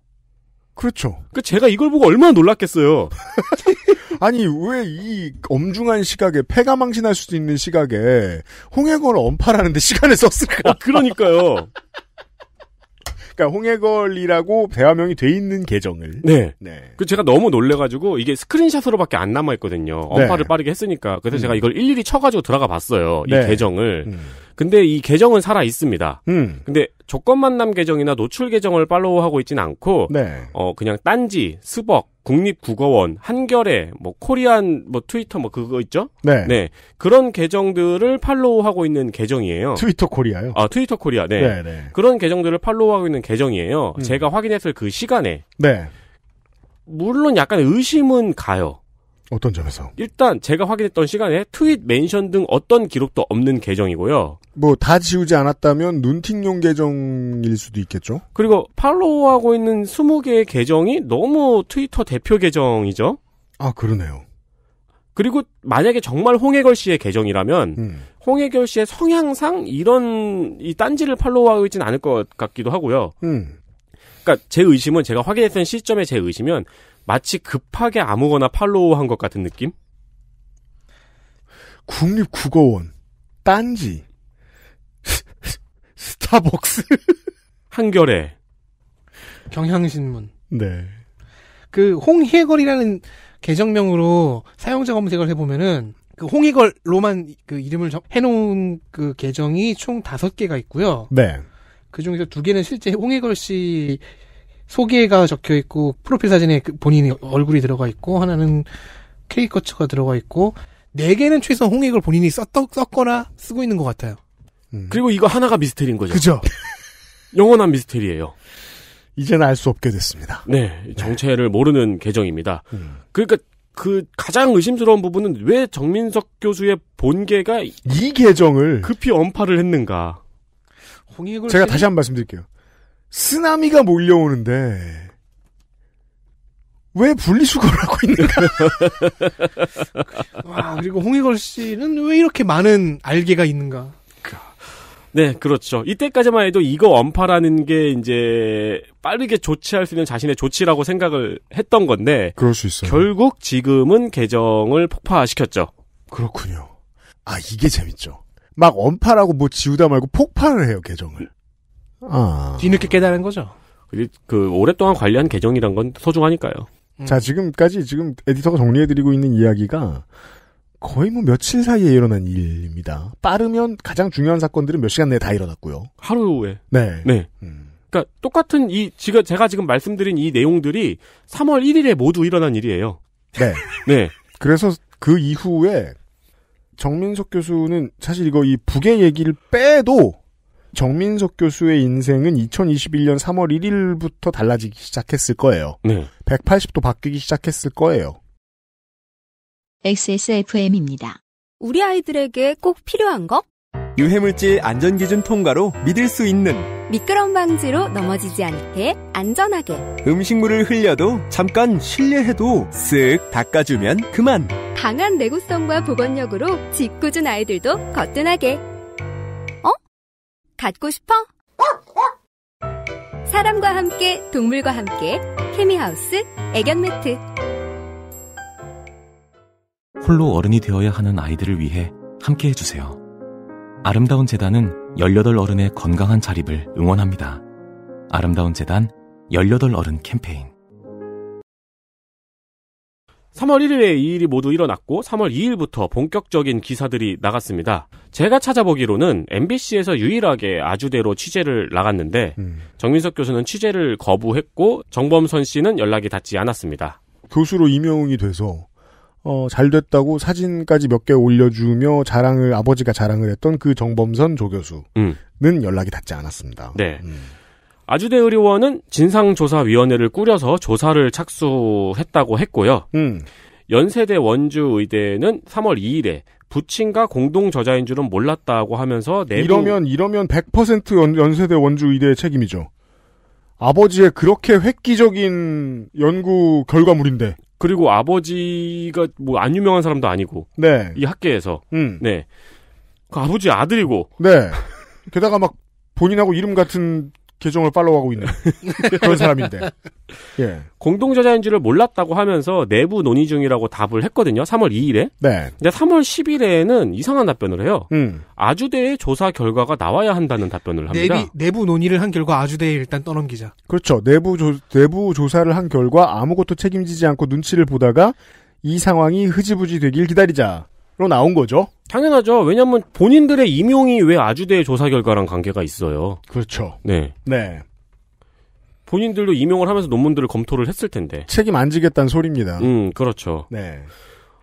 그렇죠. 그 제가 이걸 보고 얼마나 놀랐겠어요. *laughs* 아니 왜 이 엄중한 시각에 폐가 망신할 수도 있는 시각에 홍해걸 엄파라는데 시간을 썼을까? 아, 그러니까요. 그러니까 홍해걸이라고 대화명이 돼 있는 계정을. 네. 네. 그 제가 너무 놀래가지고 이게 스크린샷으로밖에 안 남아 있거든요. 엄파를 네. 빠르게 했으니까. 그래서 음. 제가 이걸 일일이 쳐가지고 들어가 봤어요. 이 네. 계정을. 음. 근데 이 계정은 살아 있습니다. 음. 근데 조건 만남 계정이나 노출 계정을 팔로우하고 있진 않고 네. 어 그냥 딴지, 스벅, 국립국어원, 한겨레, 뭐 코리안 뭐 트위터 뭐 그거 있죠? 네. 네. 그런 계정들을 팔로우하고 있는 계정이에요. 트위터 코리아요? 아, 트위터 코리아. 네. 네네. 네. 그런 계정들을 팔로우하고 있는 계정이에요. 음. 제가 확인했을 그 시간에 네. 물론 약간 의심은 가요. 어떤 점에서? 일단 제가 확인했던 시간에 트윗 멘션 등 어떤 기록도 없는 계정이고요. 뭐 다 지우지 않았다면 눈팅용 계정일 수도 있겠죠. 그리고 팔로우하고 있는 20개의 계정이 너무 트위터 대표 계정이죠. 아 그러네요. 그리고 만약에 정말 홍해걸 씨의 계정이라면 음. 홍해걸 씨의 성향상 이런 이 딴지를 팔로우하고 있지 않을 것 같기도 하고요. 음. 그러니까 제 의심은 제가 확인했던 시점에 제 의심은 마치 급하게 아무거나 팔로우한 것 같은 느낌? 국립국어원, 딴지, *laughs* 스타벅스, 한겨레, 경향신문. 네. 그홍희걸이라는 계정명으로 사용자 검색을 해보면은 그홍희걸로만그 이름을 해놓은 그 계정이 총 다섯 개가 있고요. 네. 그 중에서 두 개는 실제 홍희걸씨 소개가 적혀 있고 프로필 사진에 그 본인 의 얼굴이 들어가 있고 하나는 캐리커처가 들어가 있고 네 개는 최소 홍익을 본인이 썼던, 썼거나 쓰고 있는 것 같아요. 음. 그리고 이거 하나가 미스테리인 거죠. 그죠. *laughs* 영원한 미스테리예요. 이제는 알 수 없게 됐습니다. 네, 정체를 네. 모르는 계정입니다. 음. 그러니까 그 가장 의심스러운 부분은 왜 정민석 교수의 본계가 이 계정을 급히 언파를 했는가? 홍익을 제가 다시 한번 말씀드릴게요. 쓰나미가 몰려오는데 왜 분리수거를 하고 있는가? *laughs* 와, 그리고 홍익걸 씨는 왜 이렇게 많은 알개가 있는가? 그러니까. 네, 그렇죠. 이때까지만 해도 이거 원파라는 게 이제 빠르게 조치할 수 있는 자신의 조치라고 생각을 했던 건데. 그럴 수 있어요. 결국 지금은 개정을 폭파시켰죠. 그렇군요. 아, 이게 재밌죠. 막 원파라고 뭐 지우다 말고 폭파를 해요, 개정을. 아. 뒤늦게 깨달은 거죠. 그, 오랫동안 관리한 계정이란 건 소중하니까요. 음. 자 지금까지 지금 에디터가 정리해드리고 있는 이야기가 거의 뭐 며칠 사이에 일어난 일입니다. 빠르면 가장 중요한 사건들은 몇 시간 내에 다 일어났고요. 하루에. 네. 네. 음. 그러니까 똑같은 이 제가 제가 지금 말씀드린 이 내용들이 3월 1일에 모두 일어난 일이에요. 네. *laughs* 네. 그래서 그 이후에 정민석 교수는 사실 이거 이 북의 얘기를 빼도 정민석 교수의 인생은 2021년 3월 1일부터 달라지기 시작했을 거예요. 네. 180도 바뀌기 시작했을 거예요. XSFM입니다. 우리 아이들에게 꼭 필요한 거? 유해물질 안전기준 통과로 믿을 수 있는 미끄럼 방지로 넘어지지 않게 안전하게 음식물을 흘려도 잠깐 실례해도 쓱 닦아주면 그만 강한 내구성과 보건력으로 짓궂은 아이들도 거뜬하게 갖고 싶어? 사람과 함께 동물과 함께 케미하우스 애견 매트 홀로 어른이 되어야 하는 아이들을 위해 함께 해주세요. 아름다운 재단은 18 어른의 건강한 자립을 응원합니다. 아름다운 재단 18 어른 캠페인 3월 1일에 이 일이 모두 일어났고 3월 2일부터 본격적인 기사들이 나갔습니다. 제가 찾아보기로는 MBC에서 유일하게 아주대로 취재를 나갔는데 음. 정민석 교수는 취재를 거부했고 정범선 씨는 연락이 닿지 않았습니다. 교수로 임용이 돼서 어, 잘 됐다고 사진까지 몇 개 올려주며 자랑을 아버지가 자랑을 했던 그 정범선 조교수는 음. 연락이 닿지 않았습니다. 네. 음. 아주대 의료원은 진상조사위원회를 꾸려서 조사를 착수했다고 했고요. 음. 연세대 원주의대는 3월 2일에 부친과 공동 저자인 줄은 몰랐다고 하면서 내부 이러면 이러면 100% 연, 연세대 원주 이대의 책임이죠. 아버지의 그렇게 획기적인 연구 결과물인데 그리고 아버지가 뭐 안 유명한 사람도 아니고 네. 이 학계에서 음. 네. 그 아버지 아들이고 네. 게다가 막 본인하고 이름 같은 계정을 팔로우하고 있는 *laughs* 그런 사람인데. 예. 공동 저자인 줄을 몰랐다고 하면서 내부 논의 중이라고 답을 했거든요. 3월 2일에. 네. 근데 3월 10일에는 이상한 답변을 해요. 음. 아주대의 조사 결과가 나와야 한다는 답변을 합니다. 내비, 내부 논의를 한 결과 아주대에 일단 떠넘기자. 그렇죠. 내부 조, 내부 조사를 한 결과 아무것도 책임지지 않고 눈치를 보다가 이 상황이 흐지부지 되길 기다리자로 나온 거죠. 당연하죠. 왜냐하면 본인들의 임용이 왜 아주대 조사 결과랑 관계가 있어요. 그렇죠. 네. 네. 본인들도 임용을 하면서 논문들을 검토를 했을 텐데. 책임 안 지겠다는 소리입니다. 음, 그렇죠. 네.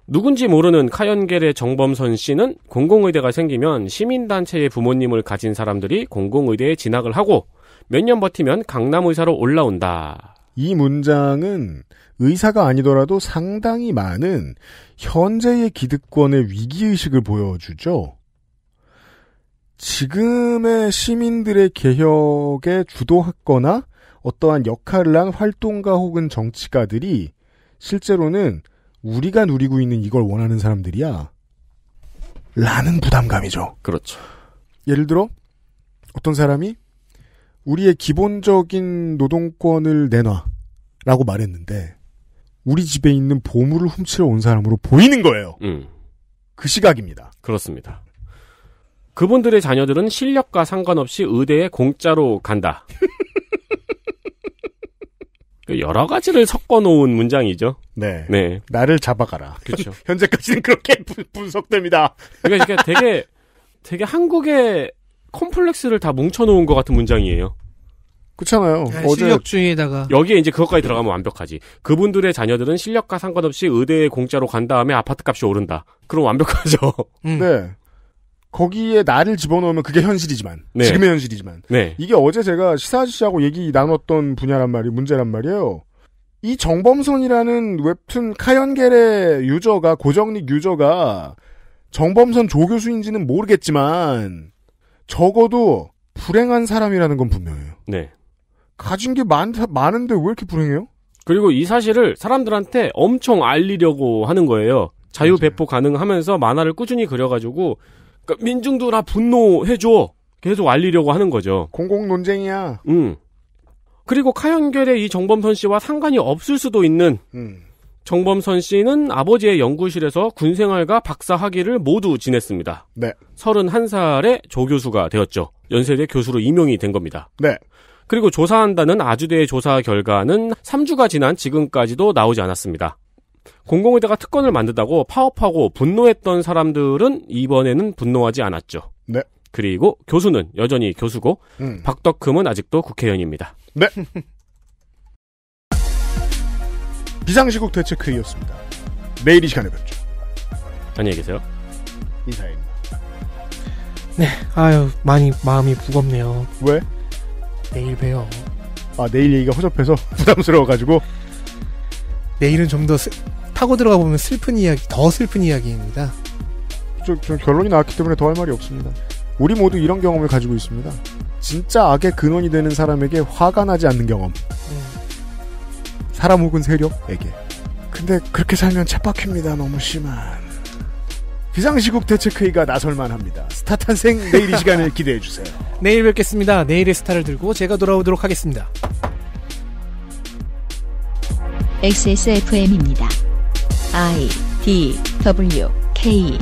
누군지 모르는 카연겔의 정범선 씨는 공공의대가 생기면 시민단체의 부모님을 가진 사람들이 공공의대에 진학을 하고 몇 년 버티면 강남의사로 올라온다. 이 문장은 의사가 아니더라도 상당히 많은 현재의 기득권의 위기의식을 보여주죠. 지금의 시민들의 개혁에 주도하거나 어떠한 역할을한 활동가 혹은 정치가들이 실제로는 우리가 누리고 있는 이걸 원하는 사람들이야. 라는 부담감이죠. 그렇죠. 예를 들어, 어떤 사람이 우리의 기본적인 노동권을 내놔. 라고 말했는데, 우리 집에 있는 보물을 훔치러 온 사람으로 보이는 거예요. 음. 그 시각입니다. 그렇습니다. 그분들의 자녀들은 실력과 상관없이 의대에 공짜로 간다. *laughs* 그 여러 가지를 섞어 놓은 문장이죠. 네. 네. 나를 잡아가라. 그렇죠. *laughs* 현재까지는 그렇게 분석됩니다. 그러니까 되게 되게 한국의 콤플렉스를 다 뭉쳐 놓은 것 같은 문장이에요. 그렇잖아요. 아 어제 실력주의에다가 여기에 이제 그것까지 들어가면 완벽하지. 그분들의 자녀들은 실력과 상관없이 의대에 공짜로 간 다음에 아파트 값이 오른다. 그럼 완벽하죠. *laughs* 네. 음. 네. 거기에 나를 집어넣으면 그게 현실이지만 네. 지금의 현실이지만 네. 이게 어제 제가 시사 아저씨하고 얘기 나눴던 분야란 말이 문제란 말이에요. 이 정범선이라는 웹툰 카연겔의 유저가 고정릭 유저가 정범선 조교수인지는 모르겠지만 적어도 불행한 사람이라는 건 분명해요. 네. 가진 게 많, 많은데 왜 이렇게 불행해요? 그리고 이 사실을 사람들한테 엄청 알리려고 하는 거예요. 자유 배포 가능하면서 만화를 꾸준히 그려가지고 그러니까 민중들아 분노해줘 계속 알리려고 하는 거죠. 공공 논쟁이야. 음. 그리고 카연결의 이 정범선 씨와 상관이 없을 수도 있는 음. 정범선 씨는 아버지의 연구실에서 군생활과 박사 학위를 모두 지냈습니다. 네. 31살에 조교수가 되었죠. 연세대 교수로 임용이 된 겁니다. 네. 그리고 조사한다는 아주대의 조사 결과는 3주가 지난 지금까지도 나오지 않았습니다. 공공의대가 특권을 만든다고 파업하고 분노했던 사람들은 이번에는 분노하지 않았죠. 네. 그리고 교수는 여전히 교수고 음. 박덕흠은 아직도 국회의원입니다. 네. *laughs* 비상시국 대책회의였습니다. 내일 이 시간에 뵙죠. 안녕히 계세요. 인사입니다. 네, 아유 많이 마음이 무겁네요. 왜? 내일 봬요. 아 내일 얘기가 허접해서 *laughs* 부담스러워가지고 내일은 좀 더 타고 들어가 보면 슬픈 이야기, 더 슬픈 이야기입니다. 저, 저 결론이 나왔기 때문에 더 할 말이 없습니다. 우리 모두 이런 경험을 가지고 있습니다. 진짜 악의 근원이 되는 사람에게 화가 나지 않는 경험. 음. 사람 혹은 세력에게. 근데 그렇게 살면 챗박퀴입니다 너무 심한. 비상시국 대책회의가 나설만 합니다. 스타 탄생 내일 이 시간을 *laughs* 기대해 주세요. 내일 뵙겠습니다. 내일의 스타를 들고 제가 돌아오도록 하겠습니다. XSFM입니다. I D W K